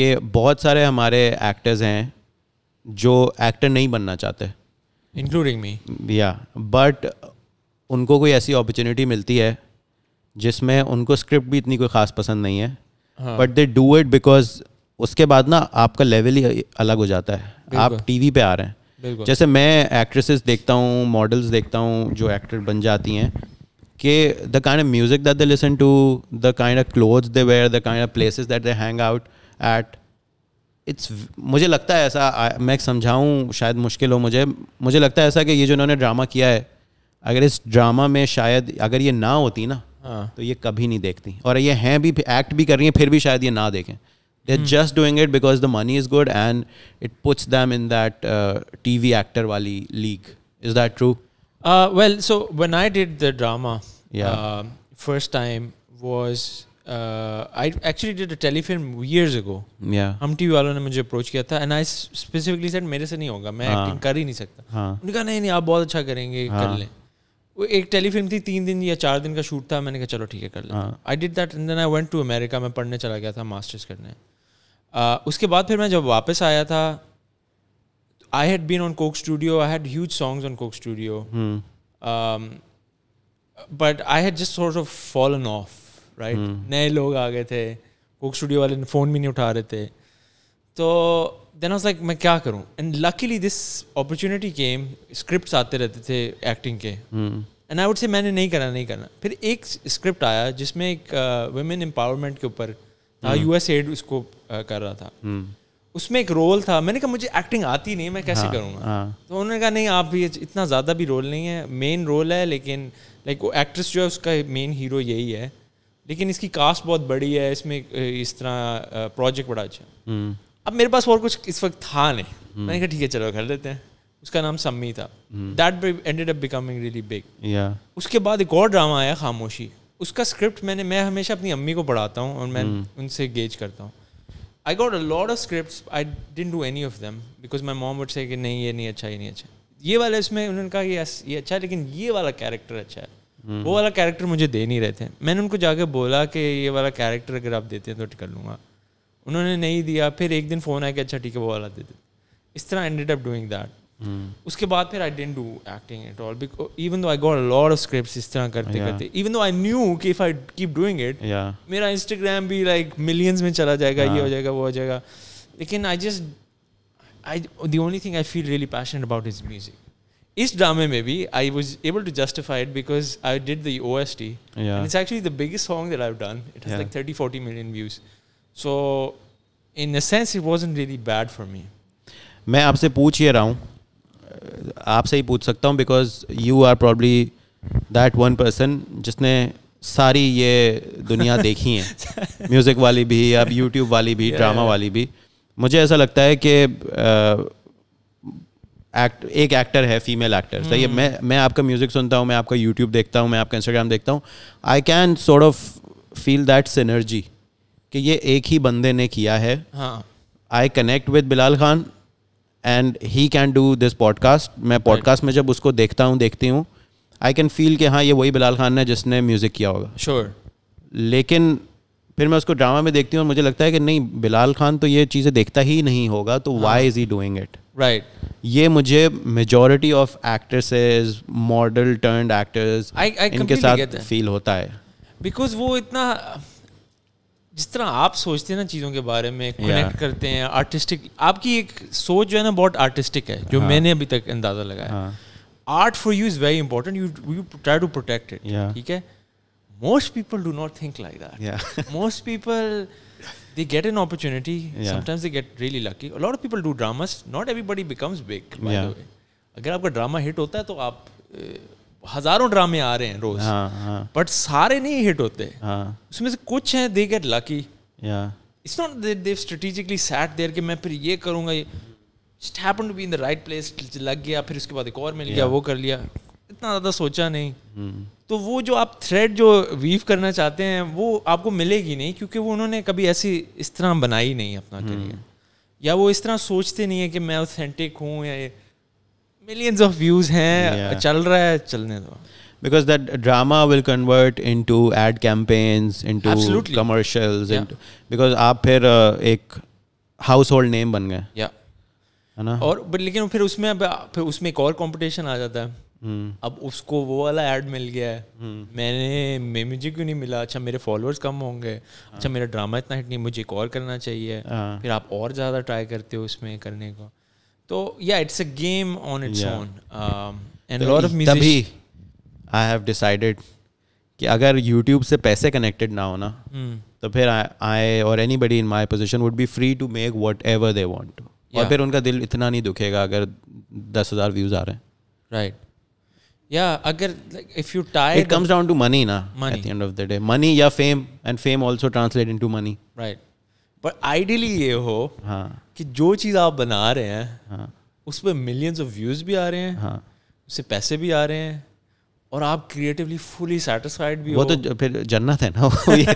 कि बहुत सारे हमारे एक्टर्स हैं जो एक्टर नहीं बनना चाहते इंक्लूडिंग मी या बट उनको कोई ऐसी अपॉर्चुनिटी मिलती है जिसमें उनको स्क्रिप्ट भी इतनी कोई ख़ास पसंद नहीं है but they do it because उसके बाद ना आपका लेवल ही अलग हो जाता है आप टीवी पे आ रहे हैं जैसे मैं एक्ट्रेसेस देखता हूँ मॉडल्स देखता हूँ जो एक्टर बन जाती हैं कि the kind of music that they listen to the kind of clothes they wear the kind of places that they hang out at it's मुझे लगता है ऐसा आ, मैं समझाऊँ शायद मुश्किल हो मुझे मुझे लगता है ऐसा कि ये जो इन्होंने ड्रामा किया है अगर इस ड्रामा में शायद अगर ये ना होती ना हाँ. तो ये कभी नहीं देखती और ये हैं भी एक्ट भी कर रही हैं फिर भी शायद ये ना देखें they are just doing it because the money is good and it puts them in that T V actor वाली league is that true well so one I did the drama first time was I actually did a telefilm years ago Hum TV वालों ने मुझे अप्रोच किया था एंड आई स्पेसिफिकली सेड मेरे से नहीं होगा मैं एक्टिंग हाँ। कर ही नहीं सकता हाँ। उन्होंने कहा नहीं नहीं आप बहुत अच्छा करेंगे कर हाँ। लें वो एक टेलीफिल्म थी तीन दिन या चार दिन का शूट था मैंने कहा चलो ठीक है कर लें I did that and then I went to America मैं पढ़ने चला गया था मास्टर्स करने uh, उसके बाद फिर मैं जब वापस आया था I had been on Coke Studio I had huge songs on Coke Studio but I had just sort of fallen off right hmm. नए लोग आ गए थे कोक स्टूडियो वाले फ़ोन भी नहीं उठा रहे थे तो देन आज लाइक मैं क्या करूँ and luckily this opportunity came script आते रहते थे एक्टिंग के एंड आई वुड से मैंने नहीं करना नहीं करना फिर एक स्क्रिप्ट आया जिसमें एक वेमेन uh, एम्पावरमेंट के ऊपर था यू एस एड उसको uh, कर रहा था hmm. उसमें एक रोल था मैंने कहा मुझे एक्टिंग आती नहीं मैं कैसे हाँ, करूँगा हाँ। तो उन्होंने कहा नहीं आप भी इतना ज़्यादा भी रोल नहीं है मेन रोल है लेकिन लाइक वो एक्ट्रेस जो है उसका मेन हीरो यही है लेकिन इसकी कास्ट बहुत बड़ी है इसमें इस तरह प्रोजेक्ट बड़ा अच्छा हम्म। अब मेरे पास और कुछ इस वक्त था नहीं हम्म। मैंने कहा ठीक है चलो कर लेते हैं उसका नाम सम्मी था that ended up becoming really big उसके बाद एक और ड्रामा आया खामोशी उसका स्क्रिप्ट मैंने मैं हमेशा अपनी अम्मी को पढ़ाता हूँ और मैं हम्म। उनसे गेज करता हूँ I got a load of script I didn't do any of them because my mom would say नहीं ये नहीं अच्छा ये नहीं अच्छा ये वाला इसमें उन्होंने कहा ये ये अच्छा है लेकिन ये वाला कैरेक्टर अच्छा है Hmm. वो वाला कैरेक्टर मुझे दे नहीं रहे थे मैंने उनको जाके बोला कि ये वाला कैरेक्टर अगर आप देते हैं तो कर लूँगा उन्होंने नहीं दिया फिर एक दिन फ़ोन आया कि अच्छा ठीक है वो वाला दे दे इस तरह एंडेड अप डूइंग दैट उसके बाद फिर I didn't do acting at all even though I got load of script इस तरह करते yeah. करते even though I knew that if I keep doing it मेरा इंस्टाग्राम भी लाइक like, मिलियंस में चला जाएगा yeah. ये हाँ। हो जाएगा वो हो जाएगा लेकिन I just I the only thing I feel really passionate about is music इस ड्रामे में भी I was able to justify it because I did do S T it's actually the biggest song that I done it has like thirty forty million views so in a sense it was in really bad for me मैं आपसे पूछ ही रहा हूँ आपसे ही पूछ सकता हूँ because you are probably that one person जिसने सारी ये दुनिया देखी है म्यूज़िक वाली भी अब यूट्यूब वाली भी ड्रामा yeah, yeah. वाली भी मुझे ऐसा लगता है कि uh, एक्ट एक एक्टर है फीमेल एक्टर सही है hmm. मैं मैं आपका म्यूजिक सुनता हूँ मैं आपका यूट्यूब देखता हूँ मैं आपका इंस्टाग्राम देखता हूँ I can sort of feel that synergy कि ये एक ही बंदे ने किया है I connect with Bilal Khan and he can do this podcast मैं पॉडकास्ट में जब उसको देखता हूँ देखती हूँ आई कैन फील कि हाँ ये वही बिलाल खान है जिसने म्यूज़िक किया होगा श्योर sure. लेकिन फिर मैं उसको ड्रामा में देखती हूँ और मुझे लगता है कि नहीं बिलाल खान तो ये चीज़ें देखता ही नहीं होगा तो why is he doing it right ये मुझे majority of actresses model turned actors इनके साथ फील होता है बिकॉज वो इतना जिस तरह आप सोचते हैं ना चीज़ों के बारे में कनेक्ट yeah. करते हैं आर्टिस्टिक आपकी एक सोच जो है ना बहुत आर्टिस्टिक है जो हाँ. मैंने अभी तक अंदाज़ा लगाया art for you is very important you you try to protect it ठीक है most people do not think like that most people they get an opportunity. Yeah. Sometimes they get really lucky. A lot of people do dramas. Not everybody becomes big. By yeah. the way, अगर आपका ड्रामा हिट होता है तो आप हजारों ड्रामे आ रहे हैं रोज बट हाँ, हाँ। सारे नहीं हिट होते हाँ। उसमें से कुछ हैं they get lucky it's not they strategically sat there कि मैं फिर ये करूंगा ये just happen to be in the right place लग गया फिर उसके बाद एक और मिल गया वो कर लिया इतना ज़्यादा सोचा नहीं hmm. तो वो जो आप थ्रेड जो वीव करना चाहते हैं वो आपको मिलेगी नहीं क्योंकि वो उन्होंने कभी ऐसी इस तरह बनाई नहीं अपना करियर हम्म। या वो इस तरह सोचते नहीं है कि मैं ऑथेंटिक हूँ या मिलियंस ऑफ व्यूज़ हैं yeah. चल रहा है चलने दो because that drama will convert into ad campaigns into commercial बिकॉज आप फिर uh, एक हाउस होल्ड नेम बन गए yeah. है ना और बट लेकिन फिर उसमें फिर उसमें एक और कॉम्पिटिशन आ जाता है हम्म। अब उसको वो वाला एड मिल गया है हम्म। मैंने मैं मुझे क्यों नहीं मिला अच्छा मेरे फॉलोअर्स कम होंगे हाँ। अच्छा मेरा ड्रामा इतना हिट नहीं मुझे एक और करना चाहिए हाँ। फिर आप और ज़्यादा ट्राई करते हो उसमें करने को तो या it's a game on its own and of तभी आई हैव डिसाइडेड कि अगर यूट्यूब से पैसे कनेक्टेड ना होना हम्म। तो फिर आई और anybody in my position would be free to make whatever they want और फिर उनका दिल इतना नहीं दुखेगा अगर दस हज़ार व्यूज़ आ रहे हैं right right. yeah agar like if you tie it comes down to money na money. at the end of the day money yeah fame and fame also translate into money right but ideally ye ho हाँ कि जो चीज़ आप बना रहे हैं हाँ उस पर मिलियंस ऑफ व्यूज़ भी आ रहे हैं हाँ उससे पैसे भी आ रहे हैं और आप क्रिएटिवली फुली सेटिस्फाइड भी वो हो। तो फिर जन्नत है ना वो नहीं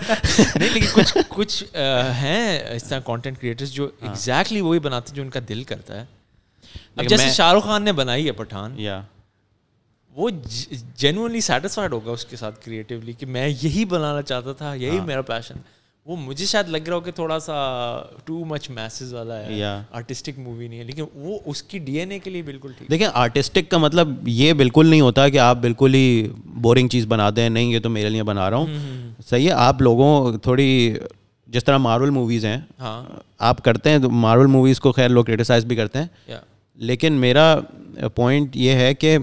लेकिन कुछ कुछ आ, हैं इस तरह कॉन्टेंट क्रिएटर्स जो एग्जैक्टली हाँ. exactly वही बनाते हैं जो उनका दिल करता है अब जैसे शाहरुख खान ने बनाई है पठान या वो जेनुअनली सेटिस्फाइड होगा उसके साथ क्रिएटिवली कि मैं यही बनाना चाहता था यही हाँ. मेरा पैशन वो मुझे शायद लग रहा हो कि थोड़ा सा टू मच मैसेज वाला है yeah. आर्टिस्टिक मूवी नहीं है लेकिन वो उसकी डीएनए के लिए बिल्कुल ठीक देखिए आर्टिस्टिक का मतलब ये बिल्कुल नहीं होता कि आप बिल्कुल ही बोरिंग चीज़ बना दें नहीं ये तो मेरे लिए बना रहा हूँ हम्म, हम्म, हम्म। सही है आप लोगों थोड़ी जिस तरह मार्वल मूवीज़ हैं हाँ आप करते हैं तो मार्वल मूवीज़ को खैर लोग क्रिटिसाइज भी करते हैं yeah. लेकिन मेरा पॉइंट ये है कि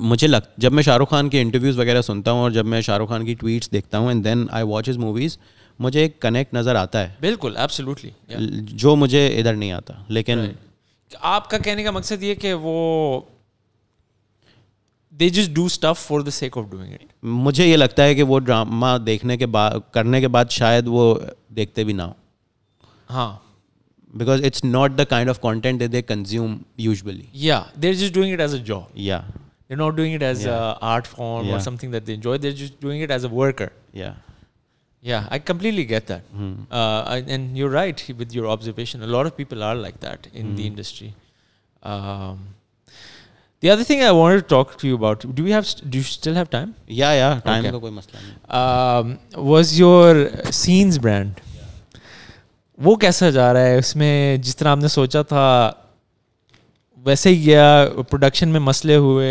मुझे लग जब मैं शाहरुख खान के इंटरव्यूज़ वगैरह सुनता हूँ और जब मैं शाहरुख खान की ट्वीट्स देखता हूँ and then I watch is movies मुझे एक कनेक्ट नज़र आता है बिल्कुल एब्सोल्युटली yeah. जो मुझे इधर नहीं आता लेकिन right. आपका कहने का मकसद ये कि वो they just do stuff for the sake of doing it मुझे ये लगता है कि वो ड्रामा देखने के बाद करने के बाद शायद वो देखते भी ना हो हाँ because it's not the kind of content they consume usually या they're just doing it as a job या They're not doing it as an art form yeah. or something that they enjoy. They're just doing it as a worker. Yeah. Yeah, I completely get that. Mm. Uh, and you're right with your observation. A lot of people are like that in mm. the hmm. industry. Um, the other thing I wanted to talk to you about, do we have, st- do you still have time? Yeah, yeah, time okay. um, was your scenes brand? वो कैसा जा रहा है उसमें जिस तरह हमने सोचा था वैसे ही गया प्रोडक्शन में मसले हुए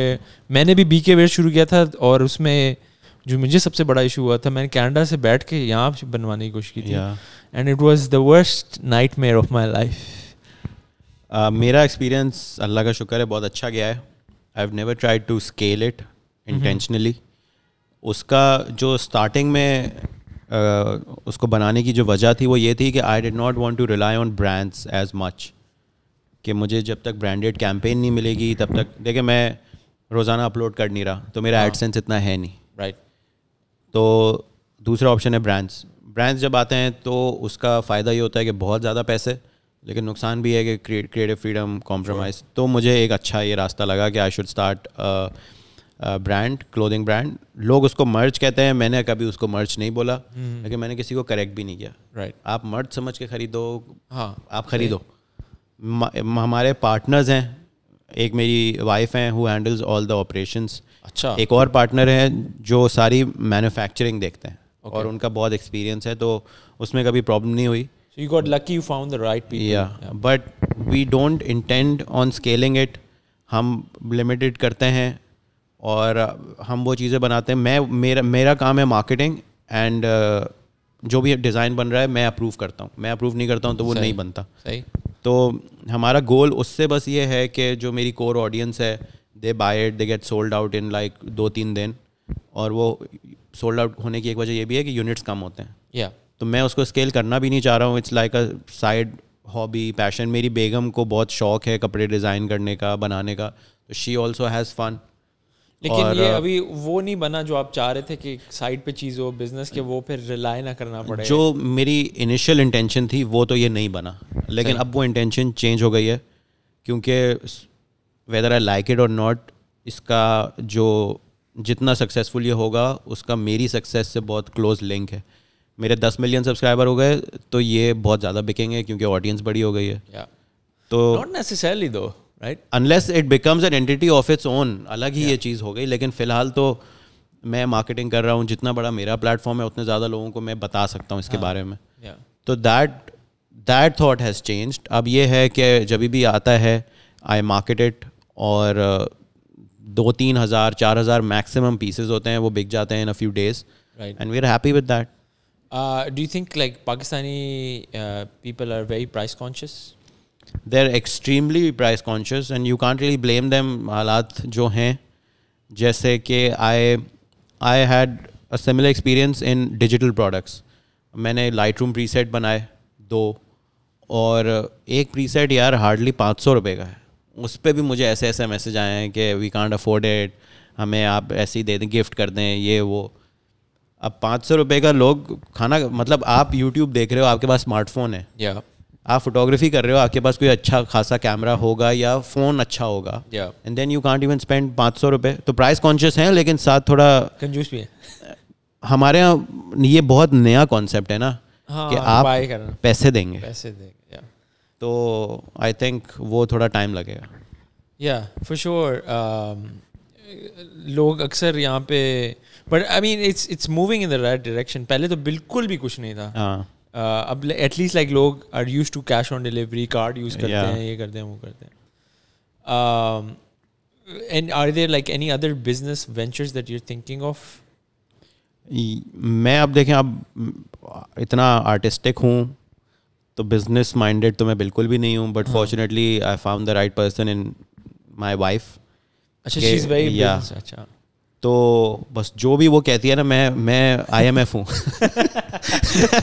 मैंने भी बी के वेयर शुरू किया था और उसमें जो मुझे सबसे बड़ा इशू हुआ था मैंने कैनेडा से बैठ के यहाँ बनवाने की कोशिश की थी and it was the worst nightmare of my life मेरा एक्सपीरियंस अल्लाह का शुक्र है बहुत अच्छा गया है I have never try to scale it intentionally उसका जो स्टार्टिंग में uh, उसको बनाने की जो वजह थी वो ये थी कि I did not want to rely on brands as much कि मुझे जब तक ब्रांडेड कैंपेन नहीं मिलेगी तब तक देखिए मैं रोज़ाना अपलोड कर नहीं रहा तो मेरा एडसेंस हाँ। इतना है नहीं राइट तो दूसरा ऑप्शन है ब्रांड्स ब्रांड्स जब आते हैं तो उसका फ़ायदा ये होता है कि बहुत ज़्यादा पैसे लेकिन नुकसान भी है कि क्रिएटिव फ्रीडम कॉम्प्रोमाइज़ तो मुझे एक अच्छा ये रास्ता लगा कि I should start brand clothing brand लोग उसको मर्च कहते हैं मैंने कभी उसको मर्च नहीं बोला हम्म। लेकिन मैंने किसी को करेक्ट भी नहीं किया राइट आप मर्च समझ के खरीदो हाँ आप खरीदो हमारे पार्टनर्स हैं एक मेरी वाइफ हैं who handles all the operations अच्छा एक और पार्टनर है जो सारी मैन्युफैक्चरिंग देखते हैं okay. और उनका बहुत एक्सपीरियंस है तो उसमें कभी प्रॉब्लम नहीं हुई so you got lucky you found the right people yeah, yeah. but we don't intend on scaling it हम लिमिटेड करते हैं और हम वो चीज़ें बनाते हैं मैं मेरा मेरा काम है मार्केटिंग एंड uh, जो भी डिज़ाइन बन रहा है मैं अप्रूव करता हूँ मैं अप्रूव नहीं करता हूँ तो वो नहीं बनता सही तो हमारा गोल उससे बस ये है कि जो मेरी कोर ऑडियंस है they buy it they get sold out in like दो तीन दिन और वो सोल्ड आउट होने की एक वजह ये भी है कि यूनिट्स कम होते हैं या yeah. तो मैं उसको स्केल करना भी नहीं चाह रहा हूँ it's like a side hobby passion मेरी बेगम को बहुत शौक है कपड़े डिज़ाइन करने का बनाने का तो शी ऑल्सो हैज़ फन लेकिन ये अभी वो नहीं बना जो आप चाह रहे थे कि साइड पे चीज़ हो बिजनेस के वो फिर रिलाय ना करना पड़े जो मेरी इनिशियल इंटेंशन थी वो तो ये नहीं बना लेकिन अब वो इंटेंशन चेंज हो गई है क्योंकि वेदर आई लाइक इट और नॉट इसका जो जितना सक्सेसफुल ये होगा उसका मेरी सक्सेस से बहुत क्लोज लिंक है मेरे दस मिलियन सब्सक्राइबर हो गए तो ये बहुत ज़्यादा बिकेंगे क्योंकि ऑडियंस बड़ी हो गई है yeah. तो not necessarily though right unless it becomes an entity of its own अलग ही yeah. ये चीज़ हो गई लेकिन फिलहाल तो मैं मार्केटिंग कर रहा हूँ जितना बड़ा मेरा प्लेटफॉर्म है उतने ज़्यादा लोगों को मैं बता सकता हूँ इसके हाँ. बारे में तो that that thought has change अब ये है कि जब भी आता है आई मार्केट इट और uh, दो तीन हज़ार चार हज़ार मैक्सिमम पीसेज होते हैं वो बिक जाते हैं in a few days and we are happy with that do you think like Pakistani people are very price conscious they are extremely price conscious and you can't really blame them हालात जो हैं जैसे कि I I had a similar experience in digital products मैंने लाइट रूम प्रीसेट बनाए दो और एक प्रीसेट यार हार्डली पाँच सौ रुपये का है उस पर भी मुझे ऐसे ऐसे मैसेज आए हैं कि वी कॉन्ट अफोर्ड इट हमें आप ऐसे ही दे दें गिफ्ट कर दें ये वो अब पाँच सौ रुपये का लोग खाना मतलब आप यूट्यूब देख रहे हो आपके पास स्मार्टफोन है yeah. आप फोटोग्राफी कर रहे हो आपके पास कोई अच्छा खासा कैमरा होगा या फ़ोन अच्छा होगा and then you can't even spend पाँच सौ रुपये तो प्राइस कॉन्शियस हैं लेकिन साथ थोड़ा कंजूस भी है हमारे यहाँ ये बहुत नया कॉन्सेप्ट है ना हाँ, कि हाँ, आप पैसे देंगे पैसे देंगे तो आई थिंक वो थोड़ा टाइम लगेगा या फॉर श्योर लोग अक्सर यहाँ पे but I mean it's it's moving in the right direction पहले तो बिल्कुल भी कुछ नहीं था हाँ। Uh, अब एटलीस्ट लाइक लोग are used to cash on delivery card use करते हैं ये करते हैं वो करते हैं um, and are there like any other business ventures that you're thinking of मैं अब देखें अब इतना आर्टिस्टिक हूँ तो बिजनेस माइंडेड तो मैं बिल्कुल भी नहीं हूँ but fortunately I found the right person in my wife अच्छा तो बस जो भी वो कहती है ना मैं मैं आई एम एफ हूँ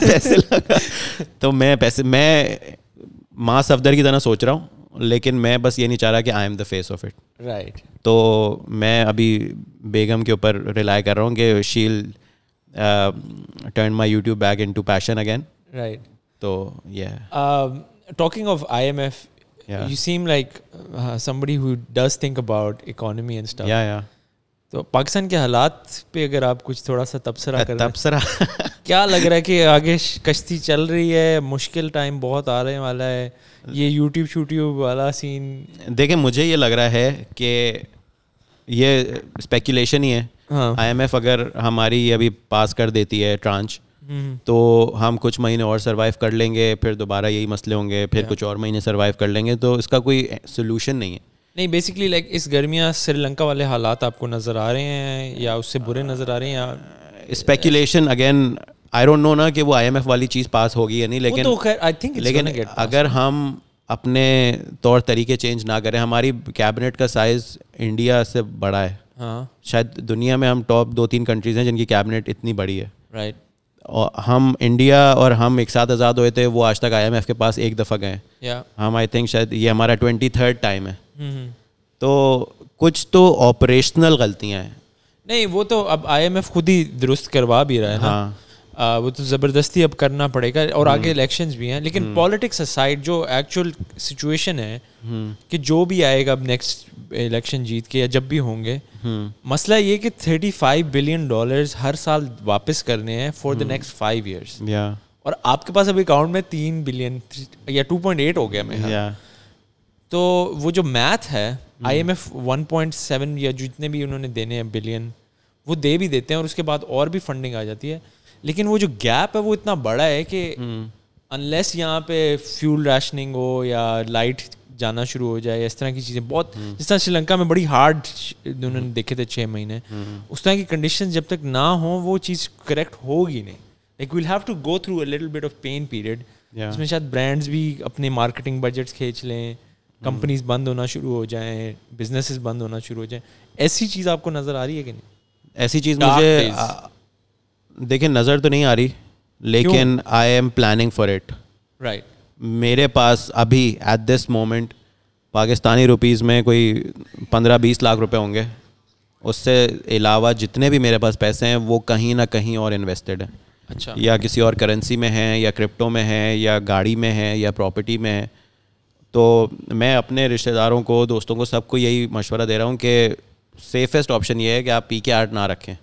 पैसे लगा तो मैं पैसे मैं माँ सफदर की तरह सोच रहा हूँ लेकिन मैं बस ये नहीं चाह रहा कि I am the face of it right तो मैं अभी बेगम के ऊपर रिलाई कर रहा हूँ कि shall turn my YouTube back into passion again right तो ये talking of I M F you seem like somebody who does think about economy and stuff या या तो पाकिस्तान के हालात पे अगर आप कुछ थोड़ा सा तबसरा कर तबसरा क्या लग रहा है कि आगे कश्ती चल रही है मुश्किल टाइम बहुत आने वाला है ये यूट्यूब शूट्यूब वाला सीन देखें मुझे ये लग रहा है कि ये स्पेकुलेशन ही है आईएमएफ हाँ। अगर हमारी अभी पास कर देती है ट्रांच हम्म। तो हम कुछ महीने और सर्वाइव कर लेंगे फिर दोबारा यही मसले होंगे फिर कुछ और महीने सर्वाइव कर लेंगे तो इसका कोई सोल्यूशन नहीं है नहीं बेसिकली लाइक इस गर्मियाँ श्रीलंका वाले हालात आपको नज़र आ रहे हैं या उससे बुरे uh, नज़र आ रहे हैं या speculation again I don't know ना कि वो आईएमएफ वाली चीज़ पास होगी या नहीं तो लेकिन आई थिंक लेकिन अगर हम अपने तौर तरीके चेंज ना करें हमारी कैबिनेट का साइज़ इंडिया से बड़ा है हाँ शायद दुनिया में हम टॉप दो तीन कंट्रीज़ हैं जिनकी कैबिनेट इतनी बड़ी है राइट right. और हम इंडिया और हम एक साथ आज़ाद हुए थे वो आज तक आई के पास एक दफ़ा गए yeah. हम आई थिंक शायद ये हमारा ट्वेंटी थर्ड टाइम है mm-hmm. तो कुछ तो ऑपरेशनल गलतियाँ हैं नहीं वो तो अब आई खुद ही दुरुस्त करवा भी रहा है हाँ. ना वो तो ज़बरदस्ती अब करना पड़ेगा और आगे इलेक्शन हम्म। भी हैं लेकिन पॉलिटिक्स हम्म। असाइड जो एक्चुअल सिचुएशन है हम्म। कि जो भी आएगा अब नेक्स्ट इलेक्शन जीत के या जब भी होंगे मसला ये कि फाइव बिलियन डॉलर्स हर साल वापस करने हैं for the next five years और आपके पास अभी अकाउंट में तीन बिलियन या टू पॉइंट एट हो गया मेरा yeah. तो वो जो मैथ है I M F one point seven या जितने भी उन्होंने देने हैं बिलियन वो दे भी देते हैं और उसके बाद और भी फंडिंग आ जाती है लेकिन वो जो गैप है वो इतना बड़ा है कि अनलेस हम्म। यहाँ पे फ्यूल राशनिंग हो या लाइट जाना शुरू हो जाए इस तरह की चीज़ें बहुत हम्म। जिस तरह श्रीलंका में बड़ी हार्ड उन्होंने हम्म। देखे थे छः महीने उस तरह की कंडीशन जब तक ना हो वो चीज़ करेक्ट होगी नहीं like will have to go through a little bit of pain period इसमें शायद ब्रांड्स भी अपने मार्केटिंग बजट्स खींच लें कंपनीज बंद होना शुरू हो जाए बिजनेसेस बंद होना शुरू हो जाए ऐसी चीज़ आपको नज़र आ रही है कि नहीं ऐसी चीज़ मुझे देखिए नज़र तो नहीं आ रही लेकिन I am planning for it right मेरे पास अभी at this moment Pakistani rupees में कोई पंद्रह बीस लाख रुपए होंगे उससे अलावा जितने भी मेरे पास पैसे हैं वो कहीं ना कहीं और इन्वेस्टेड हैं अच्छा या किसी और करेंसी में हैं या क्रिप्टो में हैं या गाड़ी में है या प्रॉपर्टी में है तो मैं अपने रिश्तेदारों को दोस्तों को सबको यही मशवरा दे रहा हूँ कि सेफेस्ट ऑप्शन ये है कि आप पी के आर्ट ना रखें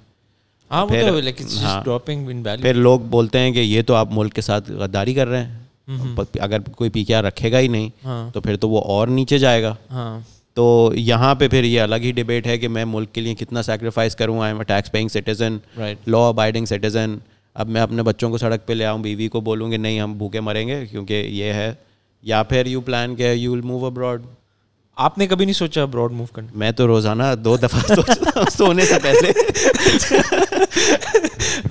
हाँ फिर तो हाँ, फिर लोग बोलते हैं कि ये तो आप मुल्क के साथ गद्दारी कर रहे हैं अगर कोई पी रखेगा ही नहीं हाँ, तो फिर तो वो और नीचे जाएगा हाँ, तो यहाँ पे फिर ये अलग ही डिबेट है कि मैं मुल्क के लिए कितना सेक्रीफाइस करूँ I am tax paying citizen law abiding citizen अब मैं अपने बच्चों को सड़क पे ले आऊँ बीवी को बोलूँगी नहीं हम भूखे मरेंगे क्योंकि ये है या फिर यू प्लान के यू विल मूव अब्रॉड आपने कभी नहीं सोचा अब्रॉड मूव करने मैं तो रोजाना दो दफा सोचता सोने से पहले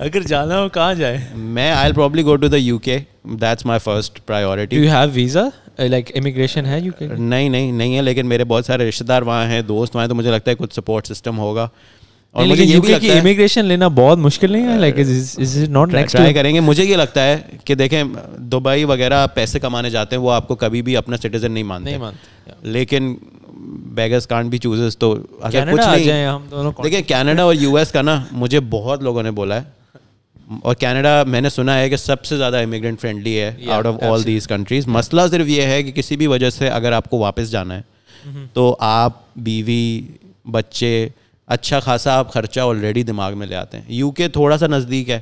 अगर जाना हो कहाँ जाए मैं I probably go to the UK that's my first priority you have visa like immigration है यूके नहीं नहीं नहीं है लेकिन मेरे बहुत सारे रिश्तेदार वहाँ हैं दोस्त वहाँ हैं तो मुझे लगता है कुछ सपोर्ट सिस्टम होगा और मुझे ये भी लगता है इमिग्रेशन लेना बहुत मुश्किल नहीं है like is is not next try करेंगे मुझे ये लगता है कि देखें दुबई वगैरह पैसे कमाने जाते हैं वो आपको कभी भी अपना सिटीजन नहीं मानते नहीं मानते लेकिन बेगस कांट भी चूजेस तो अगर कुछ नहीं हम दोनों देखिए कनाडा और यूएस का ना मुझे बहुत लोगों ने बोला है और कनाडा मैंने सुना है कि सबसे ज़्यादा इमिग्रेंट फ्रेंडली है out of all these countries मसला सिर्फ ये है कि किसी भी वजह से अगर आपको वापस जाना है हम्म। तो आप बीवी बच्चे अच्छा खासा आप खर्चा ऑलरेडी दिमाग में ले आते हैं यूके थोड़ा सा नज़दीक है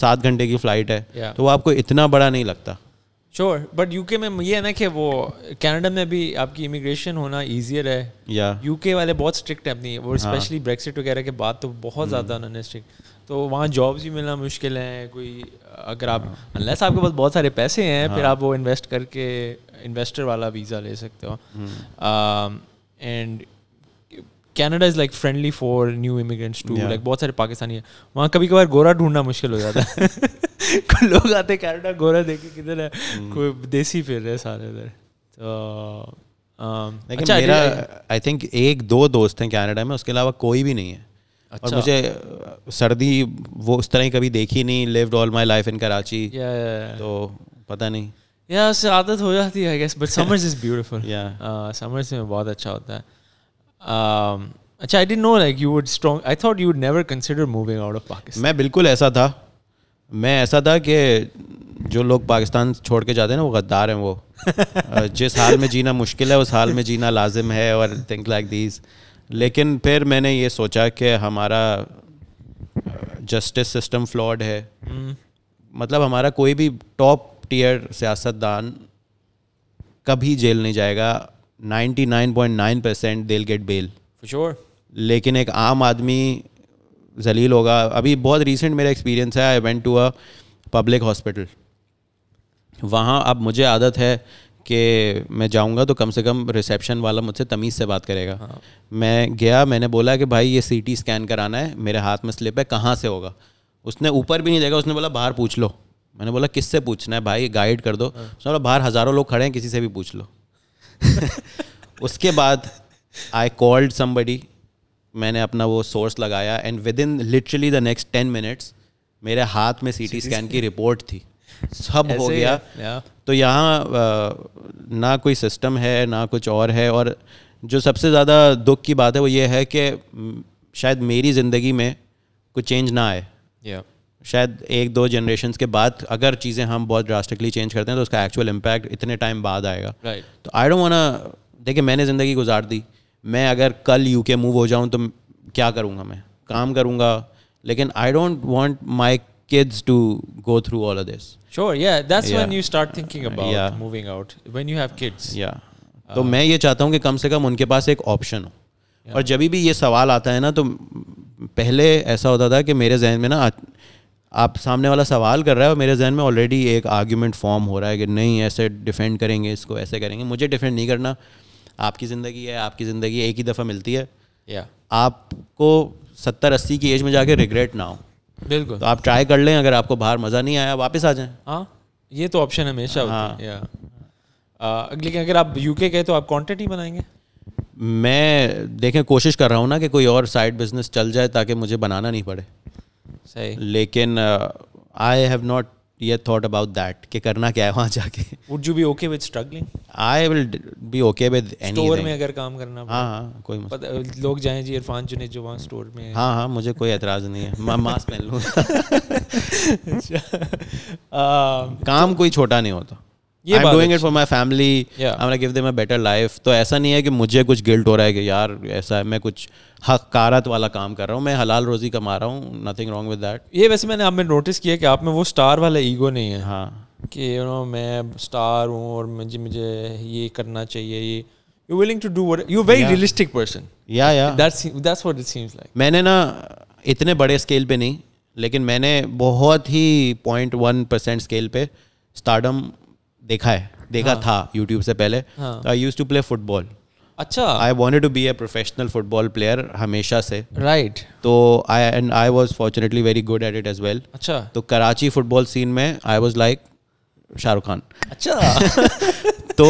सात घंटे की फ़्लाइट है yeah. तो आपको इतना बड़ा नहीं लगता श्योर बट यूके में ये है ना कि वो कनाडा में भी आपकी इमिग्रेशन होना ईजियर है या यूके वाले बहुत स्ट्रिक्ट है अपनी वो स्पेशली हाँ। ब्रेक्सिट वगैरह के बाद तो बहुत hmm. ज़्यादा उन्होंने स्ट्रिक्ट तो वहाँ जॉब्स भी मिलना मुश्किल है कोई अगर आप अनलेस हाँ। आपके पास बहुत सारे पैसे हैं फिर हाँ। आप वो इन्वेस्ट करके इन्वेस्टर वाला वीज़ा ले सकते हो and hmm. um, Canada is like friendly for new immigrants to like बहुत सारे पाकिस्तानी है वहाँ कभी कभार गोरा ढूंढना मुश्किल हो जाता है लोग आते कैनेडा गोरा देखे किधर है हम्म। कोई देसी फिर रहे सारे उधर तो अच्छा मेरा आई थिंक एक दो दोस्त हैं कनाडा में उसके अलावा कोई भी नहीं है अच्छा। और मुझे सर्दी वो उस तरह कभी देखी नहीं lived all my life in Karachi तो पता नहीं या उससे आदत हो जाती है I guess but summers is beautiful summers में बहुत अच्छा होता है um, अच्छा I don't know like you would strong I thought you would never consider moving out of Pakistan मैं बिल्कुल ऐसा था मैं ऐसा था कि जो लोग पाकिस्तान छोड़ के जाते हैं ना वो गद्दार हैं वो जिस हाल में जीना मुश्किल है उस हाल में जीना लाजिम है और थिंक लाइक दीज लेकिन फिर मैंने ये सोचा कि हमारा जस्टिस सिस्टम फ्लॉड है हम्म। मतलब हमारा कोई भी टॉप टीयर सियासतदान कभी जेल नहीं जाएगा 99.9 percent they get bail sure लेकिन एक आम आदमी जलील होगा अभी बहुत रिसेंट मेरा एक्सपीरियंस है I went to a public hospital वहाँ अब मुझे आदत है कि मैं जाऊँगा तो कम से कम रिसेप्शन वाला मुझसे तमीज़ से बात करेगा हाँ। मैं गया मैंने बोला कि भाई ये सी स्कैन कराना है मेरे हाथ में स्लिप है कहाँ से होगा उसने ऊपर भी नहीं देखा उसने बोला बाहर पूछ लो मैंने बोला किससे पूछना है भाई गाइड कर दो हाँ। उसने बोला बाहर हज़ारों लोग खड़े हैं किसी से भी पूछ लो उसके बाद आई कॉल्ड समबडी मैंने अपना वो सोर्स लगाया and within literally the next ten minutes मेरे हाथ में सीटी स्कैन की रिपोर्ट थी सब हो गया तो यहाँ ना कोई सिस्टम है ना कुछ और है और जो सबसे ज़्यादा दुख की बात है वो ये है कि शायद मेरी ज़िंदगी में कुछ चेंज ना आए yeah. शायद एक दो जनरेशन के बाद अगर चीज़ें हम बहुत ड्रास्टिकली चेंज करते हैं तो उसका एक्चुअल इम्पैक्ट इतने टाइम बाद आएगा right. तो आई डोंट वाना देखिए मैंने ज़िंदगी गुजार दी मैं अगर कल यूके मूव हो जाऊँ तो क्या करूँगा मैं काम करूँगा लेकिन I don't want my kids to go through all of this. Sure, yeah, that's yeah. when you start thinking about yeah. moving out when you have kids. Yeah. Uh, तो मैं ये चाहता हूँ कि कम से कम उनके पास एक ऑप्शन हो yeah. और जब भी ये सवाल आता है ना तो पहले ऐसा होता था कि मेरे जहन में ना आप सामने वाला सवाल कर रहा है और मेरे जहन में ऑलरेडी एक आर्ग्यूमेंट फॉर्म हो रहा है कि नहीं ऐसे डिफेंड करेंगे इसको ऐसे करेंगे मुझे डिफेंड नहीं करना आपकी ज़िंदगी है आपकी ज़िंदगी एक ही दफ़ा मिलती है या आपको सत्तर अस्सी की एज में जाके रिग्रेट ना हो बिल्कुल तो आप ट्राई कर लें अगर आपको बाहर मज़ा नहीं आया वापस आ जाएँ हाँ ये तो ऑप्शन है हमेशा हाँ या uh, लेकिन अगर आप यूके गए तो आप कॉन्टेंट ही बनाएंगे मैं देखें कोशिश कर रहा हूँ ना कि कोई और साइड बिजनेस चल जाए ताकि मुझे बनाना नहीं पड़े सही लेकिन आई हैव नॉट ये थॉट अबाउट दैट कि करना क्या है वहाँ जाके would you be okay with struggling I will be okay with any store में अगर काम करना हाँ हाँ कोई मत लोग जाएं जी इरफान चुने जो वहाँ स्टोर में हाँ हाँ मुझे कोई एतराज़ नहीं है मैं मास्क पहन लूँ अच्छा। uh, काम कोई छोटा नहीं होता I am doing it for my family I am give them a better life तो ऐसा नहीं है कि मुझे कुछ गिल्ट हो रहा है कि यार ऐसा है मैं कुछ हकारत वाला काम कर रहा हूँ मैं हलाल रोजी कमा रहा हूँ नथिंग रॉन्ग विद दैट ये वैसे मैंने आप में नोटिस किया कि आप में वो स्टार वाला ईगो नहीं है हाँ कि यू नो मैं स्टार हूँ और मुझे मुझे ये करना चाहिए ये you willing to do what you very realistic person या that's what it seems like मैंने ना इतने बड़े स्केल पे नहीं लेकिन मैंने बहुत ही पॉइंट वन परसेंट स्केल पे स्टार्डम देखा है देखा हाँ. था यूट्यूब से पहले I use to play football अच्छा I wanted to be a professional football player हमेशा से राइट right. तो I and I was fortunately very good at it as well अच्छा तो कराची फुटबॉल सीन में I was like Shahrukh Khan अच्छा तो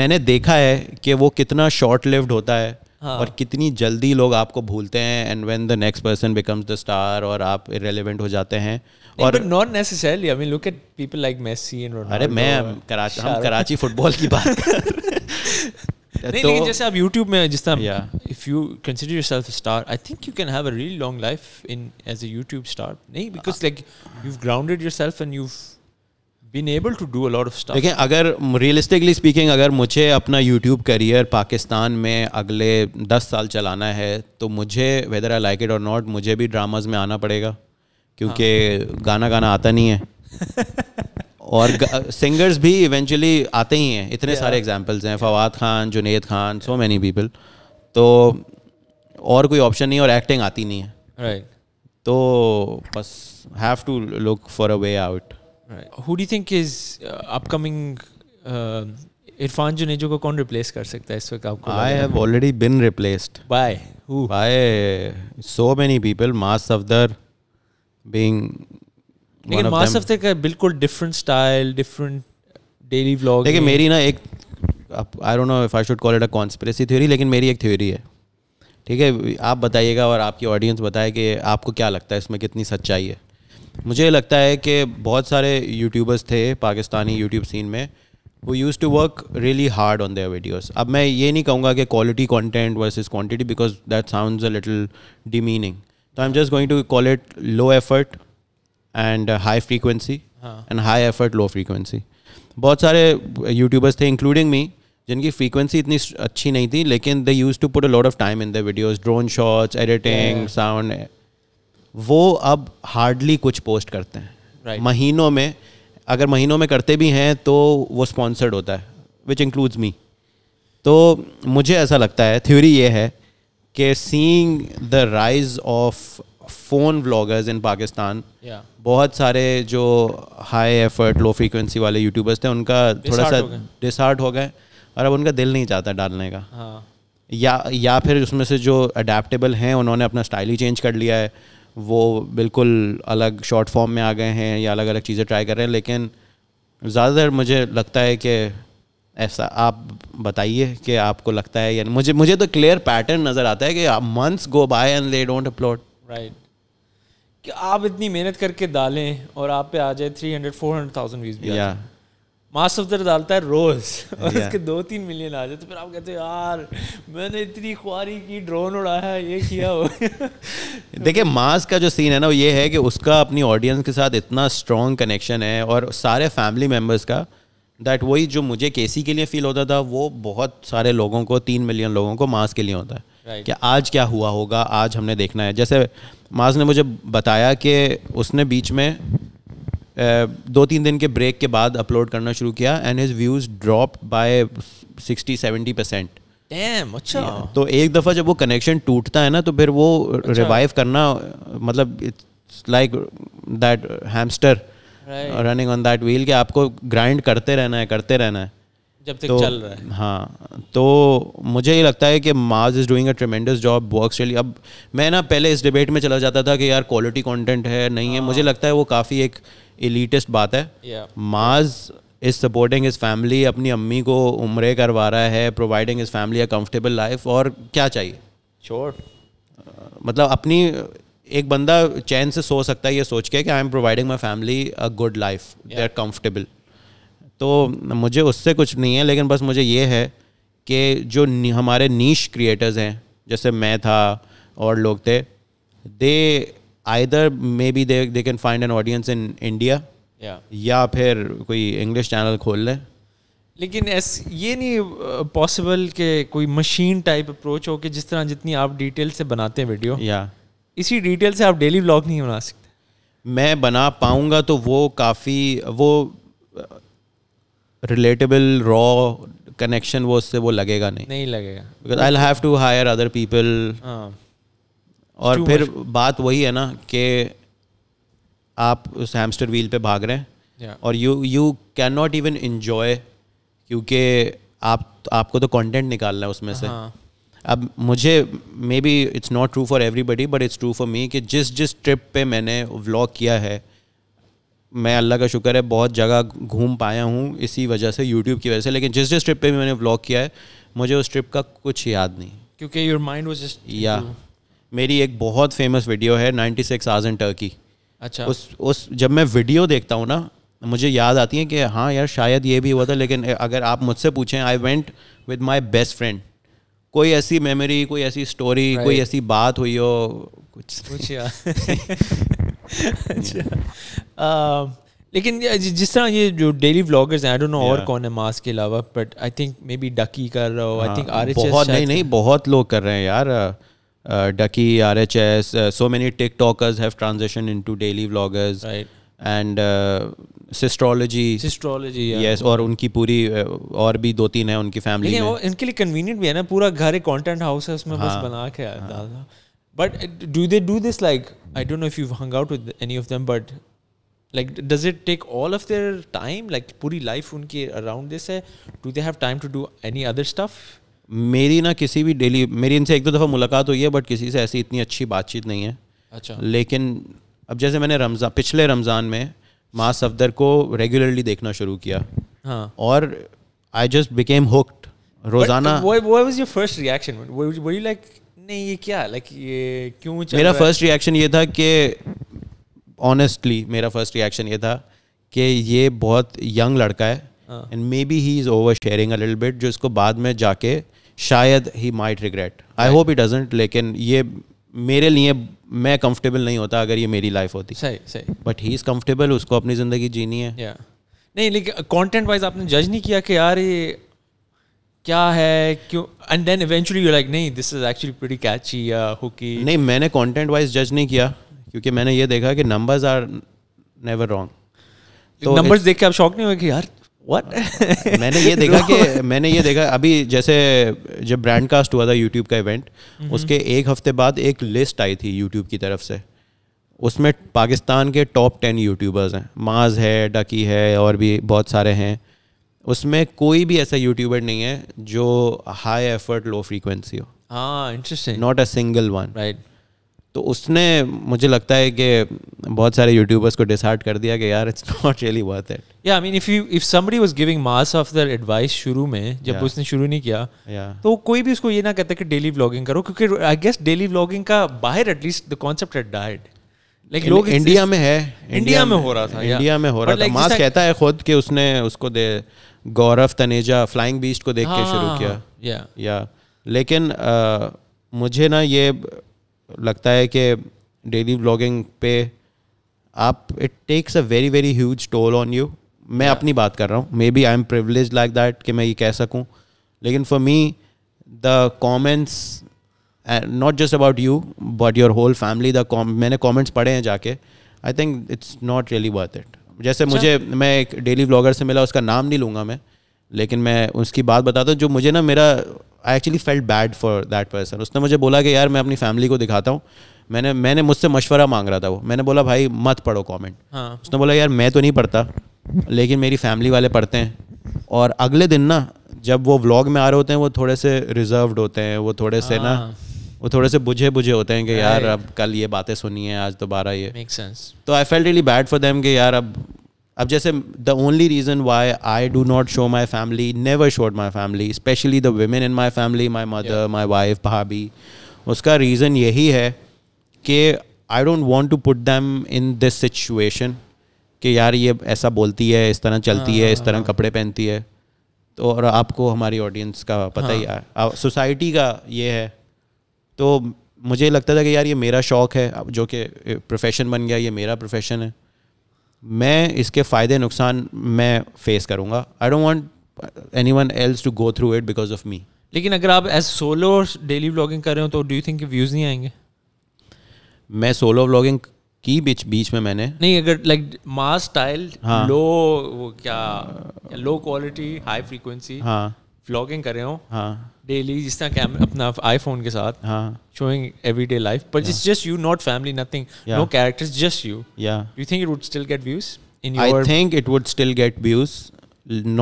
मैंने देखा है कि वो कितना शॉर्ट लिव्ड होता है हाँ. और कितनी जल्दी लोग आपको भूलते हैं and when the next person becomes the star और आप इरेलीवेंट हो जाते हैं और not necessarily I mean look at people like Messi and Ronaldo अरे मैं कराची हम कराची फुटबॉल की बात कर नहीं तो, लेकिन जैसे आप YouTube में जिस तरह if you consider yourself a star I think you can have a really long life in as a YouTube star नहीं because like you have grounded yourself and you have been able to do a lot of stuff देखें अगर realistically speaking अगर मुझे अपना YouTube करियर पाकिस्तान में अगले दस साल चलाना है तो मुझे whether I like it or not मुझे भी dramas में आना पड़ेगा क्योंकि हाँ. गाना गाना आता नहीं है और सिंगर्स भी इवेंचुअली आते ही हैं इतने yeah. सारे एग्जांपल्स हैं Fawad Khan Junaid Khan so many people तो और कोई ऑप्शन नहीं और एक्टिंग आती नहीं है राइट right. तो बस have to look for a way out right. Who do you think is uh, upcoming? Uh, Irfan Junejo को कौन रिप्लेस कर सकता है इस वक्त आपको I have already been replaced by who by so many people Maaz Safdar being लेकिन मास सफदर का बिल्कुल different style different daily vlog देखिए मेरी ना एक I don't know if I should call it a conspiracy theory लेकिन मेरी एक थ्योरी है ठीक है आप बताइएगा और आपकी ऑडियंस बताए कि आपको क्या लगता है इसमें कितनी सच्चाई है मुझे लगता है कि बहुत सारे यूट्यूबर्स थे पाकिस्तानी यूट्यूब सीन में वो use to work really hard on their videos अब मैं ये नहीं कहूँगा कि quality content versus quantity because that sounds a little demeaning तो I am just going to call it low effort and high frequency and high effort low frequency बहुत सारे यूट्यूबर्स थे इंक्लूडिंग मी जिनकी फ्रीक्वेंसी इतनी अच्छी नहीं थी लेकिन they use to put a lot of time in the videos drone shots editing sound वो अब हार्डली कुछ पोस्ट करते हैं right. महीनों में अगर महीनों में करते भी हैं तो वो स्पॉन्सर्ड होता है विच इंक्लूड्स मी तो मुझे ऐसा लगता है थ्योरी ये है कि seeing the rise of phone vloggers in Pakistan बहुत सारे जो हाई एफर्ट लो फ्रीक्वेंसी वाले यूट्यूबर्स थे उनका थोड़ा सा डिसहार्ट हो गए और अब उनका दिल नहीं चाहता डालने का हाँ. या या फिर उसमें से जो अडेप्टेबल हैं उन्होंने अपना स्टाइल ही चेंज कर लिया है वो बिल्कुल अलग शॉर्ट फॉर्म में आ गए हैं या अलग अलग चीज़ें ट्राई कर रहे हैं लेकिन ज़्यादातर मुझे लगता है कि ऐसा आप बताइए कि आपको लगता है या मुझे मुझे तो क्लियर पैटर्न नज़र आता है कि months go by and they don't upload right कि आप इतनी मेहनत करके डालें और आप पे आ जाए three hundred four hundred thousand views भी या yeah. मास ऑफ डालता है रोज और yeah. उसके दो तीन मिलियन आ जाते तो फिर आप कहते हैं यार मैंने इतनी खुआरी की ड्रोन उड़ाया ये किया हो देखिए मास का जो सीन है ना वो ये है कि उसका अपनी ऑडियंस के साथ इतना स्ट्रॉन्ग कनेक्शन है और सारे फैमिली मेम्बर्स का दैट वही जो मुझे केसी के लिए फील होता था वो बहुत सारे लोगों को तीन मिलियन लोगों को मास के लिए होता है right. कि आज क्या हुआ होगा आज हमने देखना है जैसे मास ने मुझे बताया कि उसने बीच में दो तीन दिन के ब्रेक के बाद अपलोड करना शुरू किया and his views drop by sixty seventy percent Damn, अच्छा तो एक दफ़ा जब वो कनेक्शन टूटता है ना तो फिर वो अच्छा। रिवाइव करना मतलब it's like that hamster running on that wheel के आपको ग्राइंड करते रहना है करते रहना है जब तक तो, चल रहा है हाँ तो मुझे ये लगता है कि Maaz is doing a tremendous job work really अब मैं ना पहले इस डिबेट में चला जाता था कि यार क्वालिटी कंटेंट है नहीं है मुझे हाँ। लगता है वो काफ़ी एक इलीटेस्ट बात है माज इज़ सपोर्टिंग इज़ फैमिली अपनी अम्मी को उम्र करवा रहा है providing is family a comfortable life और क्या चाहिए श्योर मतलब अपनी एक बंदा चैन से सो सकता है ये सोच के कि I am providing my family a good life they are comfortable तो मुझे उससे कुछ नहीं है लेकिन बस मुझे ये है कि जो हमारे नीश क्रिएटर्स हैं जैसे मैं था और लोग थे they either maybe they they can find an audience in India या फिर कोई इंग्लिश चैनल खोल लें लेकिन एस ये नहीं पॉसिबल के कोई मशीन टाइप अप्रोच हो कि जिस तरह जितनी आप डिटेल से बनाते हैं वीडियो या इसी डिटेल से आप डेली व्लॉग नहीं बना सकते मैं बना पाऊँगा तो वो काफ़ी वो रिलेटेबल रॉ कनेक्शन वो उससे वो लगेगा नहीं नहीं लगेगा because I have to hire other people और फिर बात वही है ना कि आप उस हैमस्टर व्हील पे भाग रहे हैं yeah. और you you can not even enjoy क्योंकि आप आपको तो कंटेंट निकालना है उसमें से हाँ। अब मुझे maybe it's not true for everybody but it's true for me कि जिस जिस ट्रिप पे मैंने व्लॉग किया है मैं अल्लाह का शुक्र है बहुत जगह घूम पाया हूँ इसी वजह से यूट्यूब की वजह से लेकिन जिस जिस ट्रिप पे भी मैंने ब्लॉग किया है मुझे उस ट्रिप का कुछ याद नहीं क्योंकि योर माइंड वॉज जस्ट या मेरी एक बहुत फेमस वीडियो है नाइन्टी सिक्स आज इन टर्की अच्छा उस उस जब मैं वीडियो देखता हूँ ना मुझे याद आती है कि हाँ यार शायद ये भी हुआ था लेकिन अगर आप मुझसे पूछें I went with my best friend कोई ऐसी मेमोरी कोई ऐसी स्टोरी right. कोई ऐसी बात हुई हो कुछ कुछ अच्छा लेकिन जिस तरह ये जो डेली व्लॉगर्स हैं आई डोंट नो और कौन है मास के अलावा but I think maybe Ducky कर रहा हो आई थिंक आर एच बहुत नहीं नहीं बहुत लोग कर रहे हैं यार डकी आर एच एस so many TikTokers have transition into daily vloggers and Sistrology Sistrology yes और उनकी पूरी और भी दो तीन है उनकी फैमिली में इनके लिए कन्वीनियंट भी है ना पूरा घर एक कॉन्टेंट हाउस है उसमें बस हाँ। बना के हाँ। डालना But uh, do they do this like I don't know if you've hung out with any of them, but like does it take all of their time? Like puri life unki around this है? Do they have time to do any other stuff? मेरी ना किसी भी डेली मेरी इनसे एक दो दफ़ा मुलाकात हुई है बट किसी से ऐसी इतनी अच्छी बातचीत नहीं है अच्छा लेकिन अब जैसे मैंने रमज़ान पिछले रमज़ान में माँ सफदर को रेगुलरली देखना शुरू किया हाँ और आई जस्ट बिकेम हुक्ड रोज़ाना was your first reaction were you like नहीं ये क्या लाइक ये क्यों मेरा फर्स्ट रिएक्शन ये था कि ऑनेस्टली मेरा फर्स्ट रिएक्शन ये था कि ये बहुत यंग लड़का है and maybe he is over sharing a little bit जो इसको बाद में जाके शायद he might regret I hope he doesn't लेकिन ये मेरे लिए मैं कंफर्टेबल नहीं होता अगर ये मेरी लाइफ होती सही सही बट ही इज़ कंफर्टेबल उसको अपनी ज़िंदगी जीनी है yeah. नहीं लेकिन कंटेंट वाइज आपने जज नहीं किया कि यार ये क्या है क्यों and then eventually you like नहीं this is actually pretty catchy hooky नहीं मैंने कंटेंट वाइज जज नहीं किया क्योंकि मैंने ये देखा कि नंबर्स आर नेवर रॉन्ग तो नंबर्स देख के आप शॉक नहीं हुए कि यार व्हाट मैंने ये देखा कि मैंने ये देखा अभी जैसे जब ब्रांड कास्ट हुआ था यूट्यूब का इवेंट उसके एक हफ्ते बाद एक लिस्ट आई थी यूट्यूब की तरफ से उसमें पाकिस्तान के टॉप टेन यूट्यूबर्स हैं माज है डकी है और भी बहुत सारे हैं उसमें कोई भी ऐसा यूट्यूबर नहीं है जो हाई एफर्ट लो फ्रीक्वेंसी हो interesting not a single one right तो उसने मुझे लगता है कि बहुत सारे यूट्यूबर्स को डिसहार्ट कर दिया कि यार it's not really worth it या I mean if you if somebody was giving mass of their advice शुरू में जब yeah. उसने शुरू नहीं किया yeah. तो कोई भी उसको ये ना कहता कि डेली व्लॉगिंग करो क्योंकि आई गेस डेली व्लॉगिंग का बाहर at least the concept had died like लोग इंडिया में है इंडिया में हो रहा था इंडिया में हो रहा था मास कहता है खुद कि उसने उसको दे गौरव तनेजा फ्लाइंग बीस्ट को देख हाँ, के शुरू किया या या लेकिन आ, मुझे ना ये लगता है कि डेली ब्लॉगिंग पे आप it takes a very very huge toll on you मैं yeah. अपनी बात कर रहा हूँ maybe I am privileged like that कि मैं ये कह सकूँ लेकिन for me the comments not just about you but your whole family the मैंने कॉमेंट्स पढ़े हैं जाके I think it's not really worth it जैसे अच्छा। मुझे मैं एक डेली ब्लॉगर से मिला उसका नाम नहीं लूँगा मैं लेकिन मैं उसकी बात बताता हूँ जो मुझे ना मेरा I actually felt bad for that person उसने मुझे बोला कि यार मैं अपनी फैमिली को दिखाता हूँ मैंने मैंने मुझसे मशवरा मांग रहा था वो मैंने बोला भाई मत पढ़ो कॉमेंट हाँ. उसने बोला यार मैं तो नहीं पढ़ता लेकिन मेरी फैमिली वाले पढ़ते हैं और अगले दिन ना जब वो व्लॉग में आ रहे होते हैं वो थोड़े से रिजर्वड होते हैं वो थोड़े से ना हाँ। वो थोड़े से बुझे बुझे होते हैं कि यार अब कल ये बातें सुनी है आज दोबारा ये मेक सेंस तो I felt really bad for them कि यार अब अब जैसे the only reason why I do not show my family never showed my family specially the women in my family my mother my wife भाभी उसका रीज़न यही है कि I don't want to put them in this situation कि यार ये ऐसा बोलती है इस तरह चलती है इस तरह हाँ, हाँ, हाँ। कपड़े पहनती है तो और आपको हमारी ऑडियंस का पता ही है सोसाइटी का ये है तो मुझे लगता था कि यार ये मेरा शौक़ है जो कि प्रोफेशन बन गया ये मेरा प्रोफेशन है मैं इसके फ़ायदे नुकसान मैं फेस करूँगा I don't want anyone else to go through it because of me लेकिन अगर आप एज सोलो डेली व्लॉगिंग कर रहे हो तो डू यू थिंक व्यूज़ नहीं आएंगे मैं सोलो व्लॉगिंग की बीच बीच में मैंने नहीं अगर लाइक मास स्टाइल लो वो क्या लो क्वालिटी हाई फ्रीक्वेंसी हाँ व्लॉगिंग कर रहे हो हाँ डेली जिस तरह कैमरा अपना आईफोन के साथ showing everyday life but it's just you not family nothing no characters just you या you think it would still get views in I think it would still get views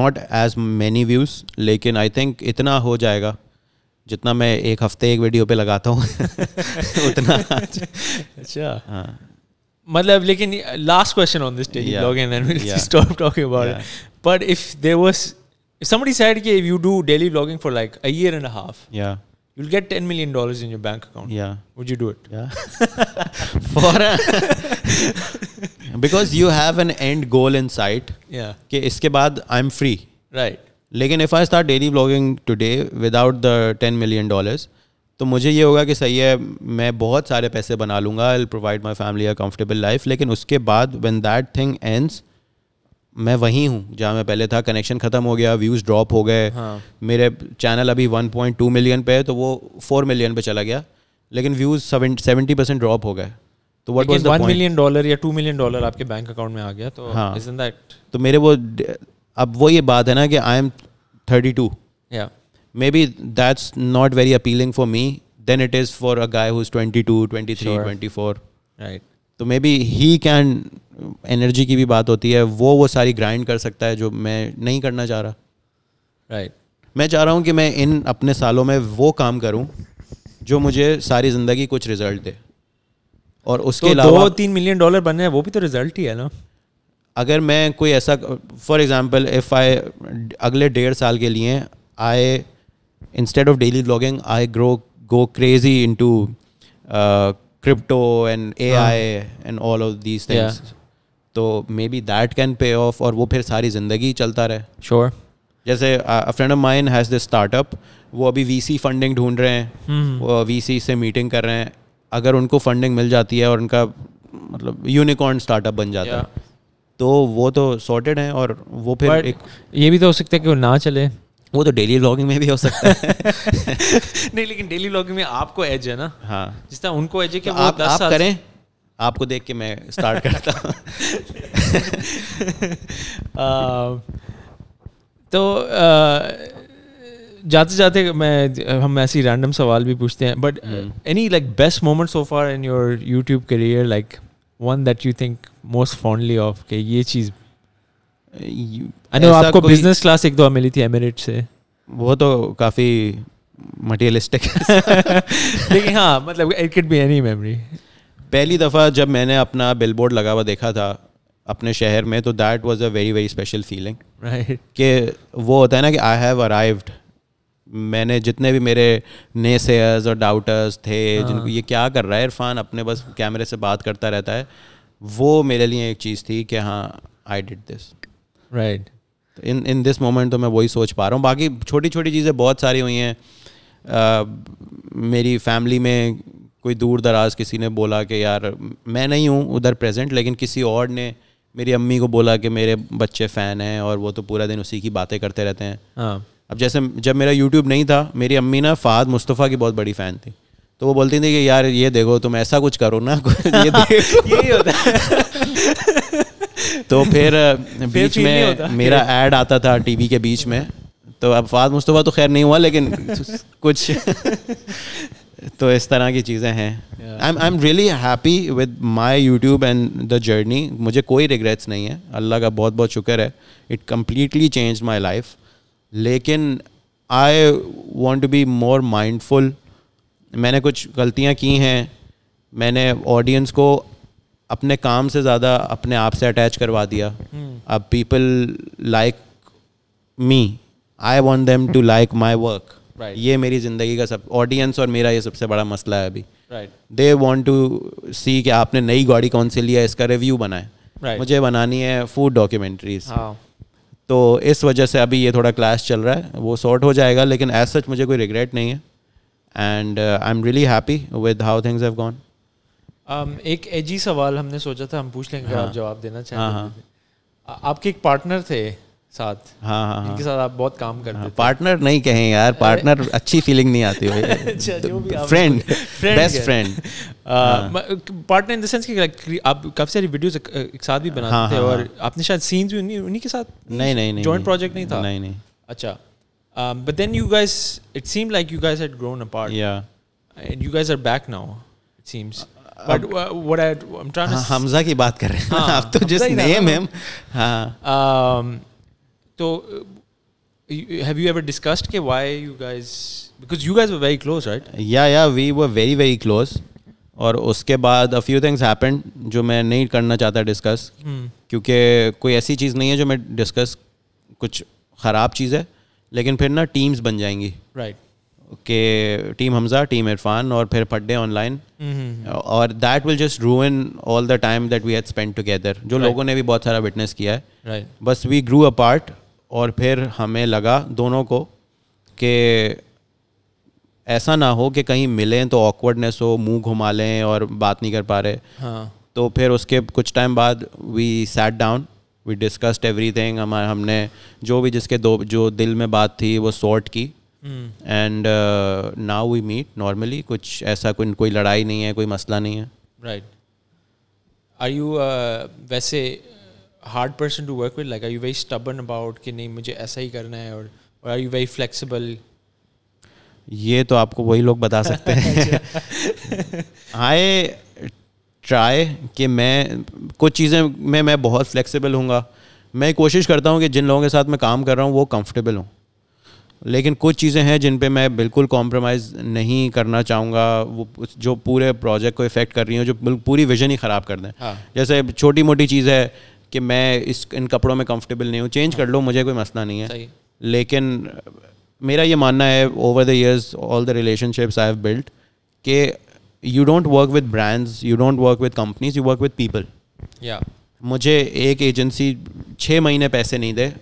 not as many views लेकिन आई थिंक इतना हो जाएगा जितना मैं एक हफ्ते एक वीडियो पे लगाता हूँ उतना अच्छा हाँ मतलब लेकिन last question on this daily vlog and then we stop talking about it but if there was if somebody said, okay, if you do daily vlogging for like a year and a half, yeah, you'll get ten million dollars in your bank account. Yeah, would you do it? Yeah, for because you have an end goal in sight. Yeah, कि इसके बाद I'm free. Right. लेकिन if I start daily vlogging today without the ten million dollars, तो मुझे ये होगा कि सही है मैं बहुत सारे पैसे बना लूँगा I provide my family a comfortable life लेकिन उसके बाद वेन दैट थिंग एंड्स मैं वहीं हूँ जहाँ मैं पहले था कनेक्शन ख़त्म हो गया व्यूज़ ड्रॉप हो गए हाँ। मेरे चैनल अभी 1.2 मिलियन पे है तो वो 4 मिलियन पे चला गया लेकिन व्यूज़ सेवेंटी परसेंट ड्रॉप हो गए तो what was one million dollar या टू मिलियन डॉलर आपके बैंक अकाउंट में आ गया तो हाँ दैट तो मेरे वो अब वो ये बात है ना कि I am thirty two maybe that's not very appealing for me then it is for a guy who is twenty two twenty three twenty four right तो मे बी ही कैन एनर्जी की भी बात होती है वो वो सारी ग्राइंड कर सकता है जो मैं नहीं करना चाह रहा राइट right. मैं चाह रहा हूँ कि मैं इन अपने सालों में वो काम करूँ जो मुझे सारी ज़िंदगी कुछ रिजल्ट दे और तो उसके अलावा तो दो तीन मिलियन डॉलर बने वो भी तो रिजल्ट ही है ना अगर मैं कोई ऐसा फॉर एग्ज़ाम्पल इफ़ आई अगले डेढ़ साल के लिए I instead of daily blogging I grow go crazy into crypto and हाँ। AI I and all of these things. Yeah. तो मे बी दैट कैन पे ऑफ और वो फिर सारी ज़िंदगी चलता रहे श्योर sure. जैसे friend of mine has this startup वो अभी सी फंडिंग ढूंढ रहे हैं हम्म। वो सी से मीटिंग कर रहे हैं अगर उनको फंडिंग मिल जाती है और उनका मतलब यूनिकॉर्न स्टार्टअप बन जाता yeah. है तो वो तो सॉर्टेड हैं और वो फिर But एक ये भी तो हो सकता है कि वो ना चले वो तो डेली व्लॉगिंग में भी हो सकता है नहीं लेकिन डेली व्लॉगिंग में आपको एज है ना हाँ जिस तरह उनको एज है कि तो आप, आप करें आपको देख के मैं स्टार्ट करता हूँ तो जाते जाते मैं हम ऐसे ही रैंडम सवाल भी पूछते हैं but any like best moment so far in your YouTube career like one that you think most fondly of के ये चीज़ आपको बिजनेस क्लास एक दो मिली थी एमिरेट से वो तो काफ़ी मटेरियलिस्टिक लेकिन हाँ मतलब it could be any memory पहली दफ़ा जब मैंने अपना बिल बोर्ड लगा हुआ देखा था अपने शहर में तो that was a very very special feeling कि वो होता है ना कि आई हैव अराइव्ड मैंने जितने भी मेरे सेयर्स और डाउटर्स थे हाँ. जिनको ये क्या कर रहा है इरफान अपने बस कैमरे से बात करता रहता है वो मेरे लिए एक चीज़ थी कि हाँ आई डिड दिस राइट तो इन इन दिस मोमेंट तो मैं वही सोच पा रहा हूँ बाकी छोटी छोटी चीज़ें बहुत सारी हुई हैं मेरी फैमिली में कोई दूर दराज किसी ने बोला कि यार मैं नहीं हूँ उधर प्रेजेंट लेकिन किसी और ने मेरी अम्मी को बोला कि मेरे बच्चे फ़ैन हैं और वो तो पूरा दिन उसी की बातें करते रहते हैं हाँ अब जैसे जब मेरा यूट्यूब नहीं था मेरी अम्मी ना फ़ाद मुस्तफ़ा की बहुत बड़ी फ़ैन थी तो वो बोलती थी कि यार ये देखो तुम ऐसा कुछ करो ना ये यही होता है तो फिर बीच में मेरा एड आता था टीवी के बीच में तो अब फाद मुस्तफ़ा तो खैर नहीं हुआ लेकिन कुछ तो इस तरह की चीज़ें हैं I I am really happy with my YouTube and the journey मुझे कोई रिग्रेट्स नहीं है अल्लाह का बहुत बहुत शुक्र है it completely change my life लेकिन I want to be more mindful मैंने कुछ गलतियाँ की हैं मैंने ऑडियंस को अपने काम से ज़्यादा अपने आप से अटैच करवा दिया हम्म। अब people like me I want them to like my work ये मेरी ज़िंदगी का सब ऑडियंस और मेरा ये सबसे बड़ा मसला है अभी दे वॉन्ट टू सी कि आपने नई गाड़ी कौन सी लिया इसका रिव्यू बनाए right. मुझे बनानी है फूड डॉक्यूमेंट्रीज हाँ। तो इस वजह से अभी ये थोड़ा क्लास चल रहा है वो सॉर्ट हो जाएगा लेकिन एज सच मुझे कोई रिग्रेट नहीं है and I am really happy with how things have gone um, एक एजी सवाल हमने सोचा था हम पूछ लेंगे हाँ, आप जवाब देना चाहेंगे हाँ, तो हाँ. आपके एक पार्टनर थे साथ हाँ, हाँ हाँ इनके साथ आप बहुत काम हाँ, करते हाँ, थे पार्टनर नहीं कहें यार पार्टनर अच्छी फीलिंग नहीं आती भाई friend best friend partner in the sense कि आप काफ़ी सारी वीडियोस एक साथ भी हाँ, बनाते हाँ, थे हाँ, और आपने शायद सीन्स भी उन्हीं के साथ नहीं नहीं नहीं जॉइंट प्रोजेक्ट नहीं था नहीं नहीं अच्छा Um, but then you guys, it seemed like you guys had grown apart. Yeah. And you guys are back now, it seems. Uh, but uh, what I, I'm trying to... Uh, Hamza ki baat कर रहे हैं to just name him. so, तो have you ever discussed ke why you guys because you guys were very close right yeah yeah we were very very close और उसके बाद अ फ्यू थिंग्स हैपेंड जो मैं नहीं करना चाहता डिस्कस hmm. क्योंकि कोई ऐसी चीज़ नहीं है जो मैं डिस्कस कुछ ख़राब चीज़ है लेकिन फिर ना टीम्स बन जाएंगी राइट के टीम हमजा टीम इरफान और फिर पड्डे ऑनलाइन हम्म, हम्म, हम्म। और that will just ruin all the time that we had spend together जो right. लोगों ने भी बहुत सारा विटनेस किया है right. बस वी ग्रू अपार्ट और फिर हमें लगा दोनों को कि ऐसा ना हो कि कहीं मिलें तो ऑकवर्डनेस हो मुंह घुमा लें और बात नहीं कर पा रहे हाँ. तो फिर उसके कुछ टाइम बाद we sat down we discussed thing हमारे हमने जो भी जिसके दो जो दिल में बात थी वो सॉर्ट की and now we meet normally कुछ ऐसा कोई कोई लड़ाई नहीं है कोई मसला नहीं है राइट आर यू वैसे hard person to work with like are you very stubborn about कि नहीं मुझे ऐसा ही करना है और आर यू वेरी फ्लेक्सिबल ये तो आपको वही लोग बता सकते हैं आई ट्राई कि मैं कुछ चीज़ें में मैं बहुत फ्लेक्सिबल हूँ मैं कोशिश करता हूँ कि जिन लोगों के साथ मैं काम कर रहा हूँ वो कंफर्टेबल हूँ लेकिन कुछ चीज़ें हैं जिन पे मैं बिल्कुल कॉम्प्रोमाइज़ नहीं करना चाहूँगा वो जो पूरे प्रोजेक्ट को इफ़ेक्ट कर रही हूँ जो पूरी विजन ही ख़राब कर दें हाँ। जैसे छोटी मोटी चीज़ है कि मैं इस इन कपड़ों में कंफर्टेबल नहीं हूँ चेंज कर लो मुझे कोई मसला नहीं है लेकिन मेरा ये मानना है over the years all the relationships I have built कि you don't work with brands you don't work with companies you work with people या मुझे एक एजेंसी छः महीने पैसे नहीं दे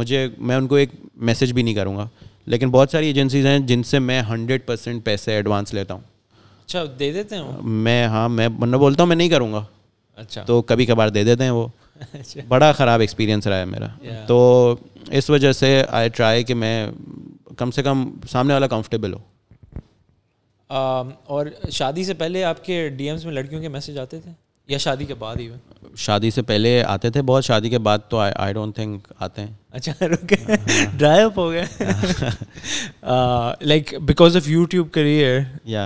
मुझे मैं उनको एक मैसेज भी नहीं करूँगा लेकिन बहुत सारी एजेंसीज हैं जिनसे मैं हंड्रेड परसेंट पैसे एडवांस लेता हूँ अच्छा दे देते हैं मैं हाँ मैं मैं बोलता हूँ मैं नहीं करूँगा अच्छा तो कभी कभार दे देते हैं वो अच्छा। बड़ा ख़राब एक्सपीरियंस रहा है मेरा तो इस वजह से आई ट्राई कि मैं कम से कम सामने वाला कंफर्टेबल हो Um, और शादी से पहले आपके डीएम्स में लड़कियों के मैसेज आते थे या शादी के बाद इवन शादी से पहले आते थे बहुत शादी के बाद तो आई डोंट थिंक आते हैं अच्छा रुके ड्राई अप हो गए like because of YouTube career या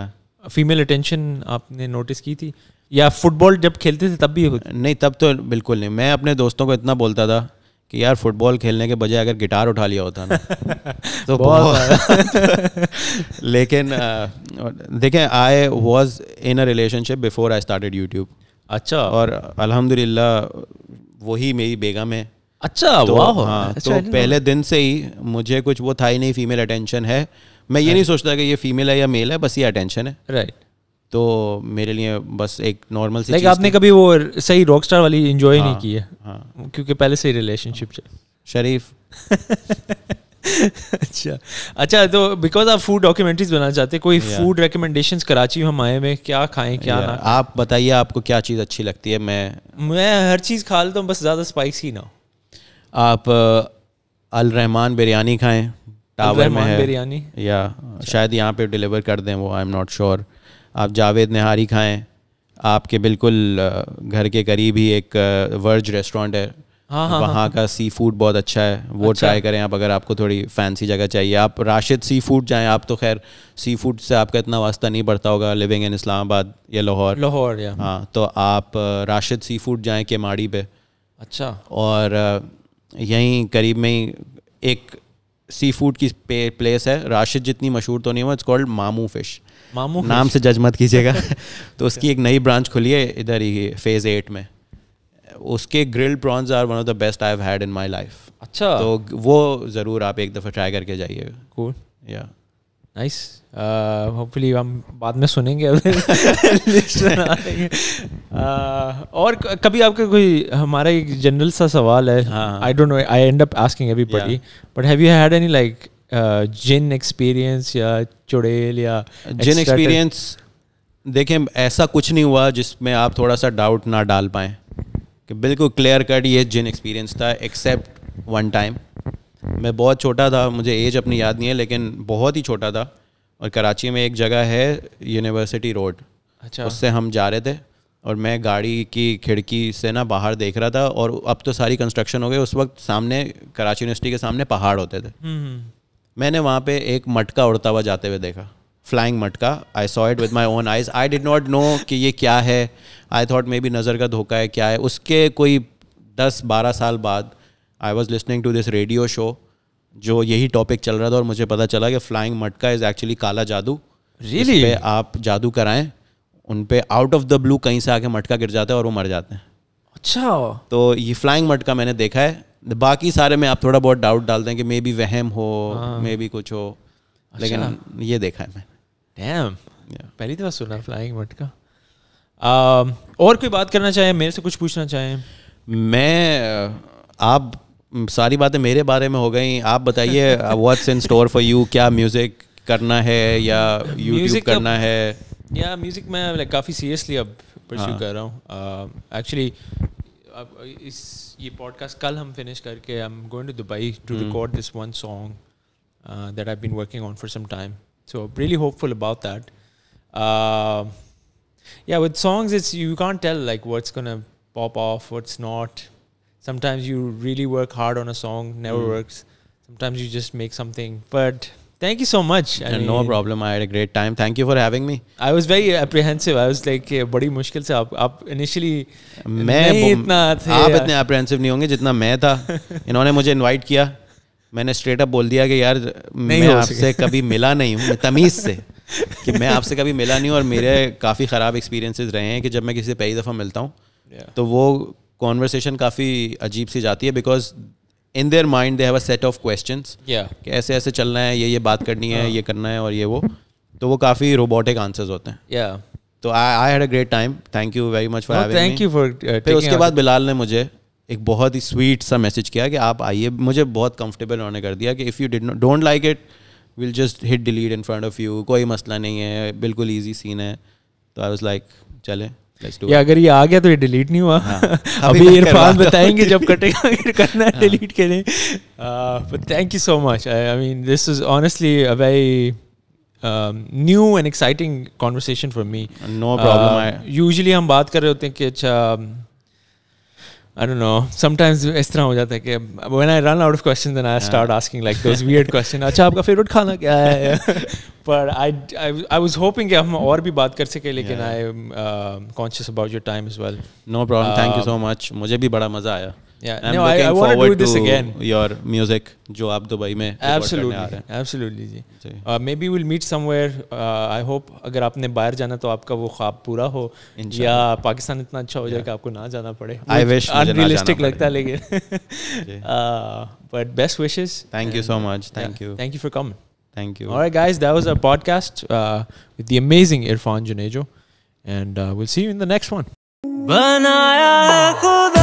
फीमेल अटेंशन आपने नोटिस की थी या फुटबॉल जब खेलते थे तब भी नहीं तब तो बिल्कुल नहीं मैं अपने दोस्तों को इतना बोलता था कि यार फुटबॉल खेलने के बजाय अगर गिटार उठा लिया होता ना तो बहुत लेकिन देखें I was in a relationship before I started YouTube अच्छा और अलहमदिल्ला वही मेरी बेगम है अच्छा तो, वाह हाँ अच्छा, तो पहले दिन से ही मुझे कुछ वो था ही नहीं फीमेल अटेंशन है मैं ये नहीं सोचता कि ये फीमेल है या मेल है बस ये अटेंशन है राइट तो मेरे लिए बस एक नॉर्मल सी आपने कभी वो सही रॉकस्टार वाली एंजॉय नहीं हाँ, की है हाँ। क्योंकि पहले से ही रिलेशनशिप चल हाँ। शरीफ अच्छा अच्छा तो बिकॉज आप फूड डॉक्यूमेंट्रीज बनाना चाहते कोई फूड रिकमेंडेशन कराची हम आए में क्या खाएं क्या ना आप बताइए आपको क्या चीज़ अच्छी लगती है मैं मैं हर चीज़ खा लेता हूँ बस ज़्यादा स्पाइसी ना आप अल रहमान बिरयानी खाएं टावर में बिरयानी या अच्छा। शायद यहाँ पे डिलीवर कर दें वो आई एम नॉट श्योर आप जावेद नहारी खाएँ आपके बिल्कुल घर के करीब ही एक वर्ज रेस्टोरेंट है हाँ, हाँ, वहाँ हाँ, हाँ। का सी फूड बहुत अच्छा है वो अच्छा। ट्राई करें आप अगर आपको थोड़ी फैंसी जगह चाहिए आप राशिद सी फूड जाएँ आप तो खैर सी फूड से आपका इतना वास्ता नहीं पड़ता होगा लिविंग इन इस्लामाबाद या लाहौर लाहौर या हाँ तो आप राशिद सी फूड जाएँ केमाड़ी पे अच्छा और यहीं करीब में ही एक सी फूड की प्लेस है राशिद जितनी मशहूर तो नहीं हुआ इट्स कॉल्ड मामू फिश मामू नाम से जज मत कीजिएगा अच्छा। तो उसकी एक नई ब्रांच खुली है इधर ही फेज़ एट में उसके grilled prawns are one of the best I had in my life अच्छा तो वो ज़रूर आप एक दफ़ा ट्राई करके जाइएगा कूल या नाइस होपफुली हम बाद में सुनेंगे uh, और कभी आपका कोई हमारा एक जनरल सा सवाल है I don't know I end up asking everybody but have you had any like जिन uh, एक्सपीरियंस या चुड़ैल या जिन एक्सपीरियंस देखें ऐसा कुछ नहीं हुआ जिसमें आप थोड़ा सा डाउट ना डाल पाए कि बिल्कुल क्लियर कट ये जिन एक्सपीरियंस था एक्सेप्ट वन टाइम मैं बहुत छोटा था मुझे एज अपनी याद नहीं है लेकिन बहुत ही छोटा था और कराची में एक जगह है यूनिवर्सिटी रोड अच्छा उससे हम जा रहे थे और मैं गाड़ी की खिड़की से ना बाहर देख रहा था और अब तो सारी कंस्ट्रक्शन हो गई उस वक्त सामने कराची यूनिवर्सिटी के सामने पहाड़ होते थे हम्म, हम्म। मैंने वहाँ पे एक मटका उड़ता हुआ जाते हुए देखा फ्लाइंग मटका I saw it with my own eyes I did not know कि ये क्या है आई थॉट मे बी नज़र का धोखा है क्या है उसके कोई दस बारह साल बाद I was listening to this radio show जो यही टॉपिक चल रहा था और मुझे पता चला कि फ्लाइंग मटका इज़ एक्चुअली काला जादू रियली really? आप जादू कराएं उन पर आउट ऑफ द ब्लू कहीं से आके मटका गिर जाता है और वो मर जाते हैं अच्छा तो ये फ्लाइंग मटका मैंने देखा है बाकी सारे में आप थोड़ा बहुत डाउट डालते हैं कि मे बी वहम हो मे हाँ। बी कुछ हो अच्छा। लेकिन ये देखा है मैंने पहली दफा सुना फ्लाइंग मटका um, और कोई बात करना चाहें मेरे से कुछ पूछना चाहें मैं आप सारी बातें मेरे बारे में हो गई आप बताइए what's in store for you क्या म्यूज़िक करना है या यूट्यूब करना है या म्यूज़िक मैं काफ़ी सीरियसली अब परस्यू हाँ। कर रहा हूँ एक्चुअली uh, अब podcast. ये पॉडकास्ट कल हम फिनिश करके I am to to Dubai to record this one song that I been working on for some time so really hopeful about that. Uh, yeah with songs it's you can't tell like what's gonna pop off what's not sometimes you really work hard on a song never hmm. works sometimes you just make something but Thank you so much. I mean, no problem. I had a great time. Thank you for having me. I was very apprehensive. I was like बड़ी मुश्किल से आप आप initially मैं इतना थे आप इतने apprehensive नहीं होंगे जितना मैं था इन्होंने मुझे invite किया मैंने straight up बोल दिया कि यार मैं आपसे कभी मिला नहीं हूँ तमीज़ से कि मैं आपसे कभी मिला नहीं हूँ और मेरे काफ़ी ख़राब एक्सपीरियंसेस रहे हैं कि जब मैं किसी से पहली दफ़ा मिलता हूँ yeah. तो वो कॉन्वर्सेशन काफ़ी अजीब सी जाती है because in their mind they have a set of questions ऐसे ऐसे चलना है ये ये बात करनी है ये करना है और ये वो तो वो काफ़ी रोबोटिक आंसर्स होते हैं या तो I had a great time thank you very much for having thank you for फिर उसके बाद बिलाल ने मुझे एक बहुत ही स्वीट सा मैसेज किया कि आप आइए मुझे बहुत कंफर्टेबल उन्होंने कर दिया कि if you did don't like it will just hit delete in front of you कोई मसला नहीं है बिल्कुल ईजी सीन है तो आई वॉज लाइक चले ये अगर ये आ गया तो ये डिलीट नहीं हुआ हाँ, अभी इरफान बताएंगे जब कटेगा अगर करना है डिलीट हाँ। के लिए but thank you so much I mean this is honestly a very new and exciting conversation for me no problem usually हम बात कर रहे होते हैं कि अच्छा um, I don't know. Sometimes इस तरह हो जाता है कि when I run out of questions then I start asking like those weird questions. अच्छा आपका favorite खाना क्या है? But I, I I was hoping कि हम और भी बात कर सके लेकिन I am uh, conscious about your time as well. No problem. Uh, Thank you so much. मुझे भी बड़ा मजा आया. yeah no i, I want to do this again your music jo aap dubai mein absolutely absolutely ji uh, maybe we'll meet somewhere uh, i hope agar aapne bahar jana to aapka wo ख्वाब पूरा हो या पाकिस्तान इतना अच्छा हो जाए कि आपको ना जाना पड़े आई विश अनरियलिस्टिक लगता है लेकिन but best wishes thank you so much thank you thank you for coming Thank you. All right, guys, that was our podcast uh, with the amazing Irfan junejo And uh, we'll see you in the next one.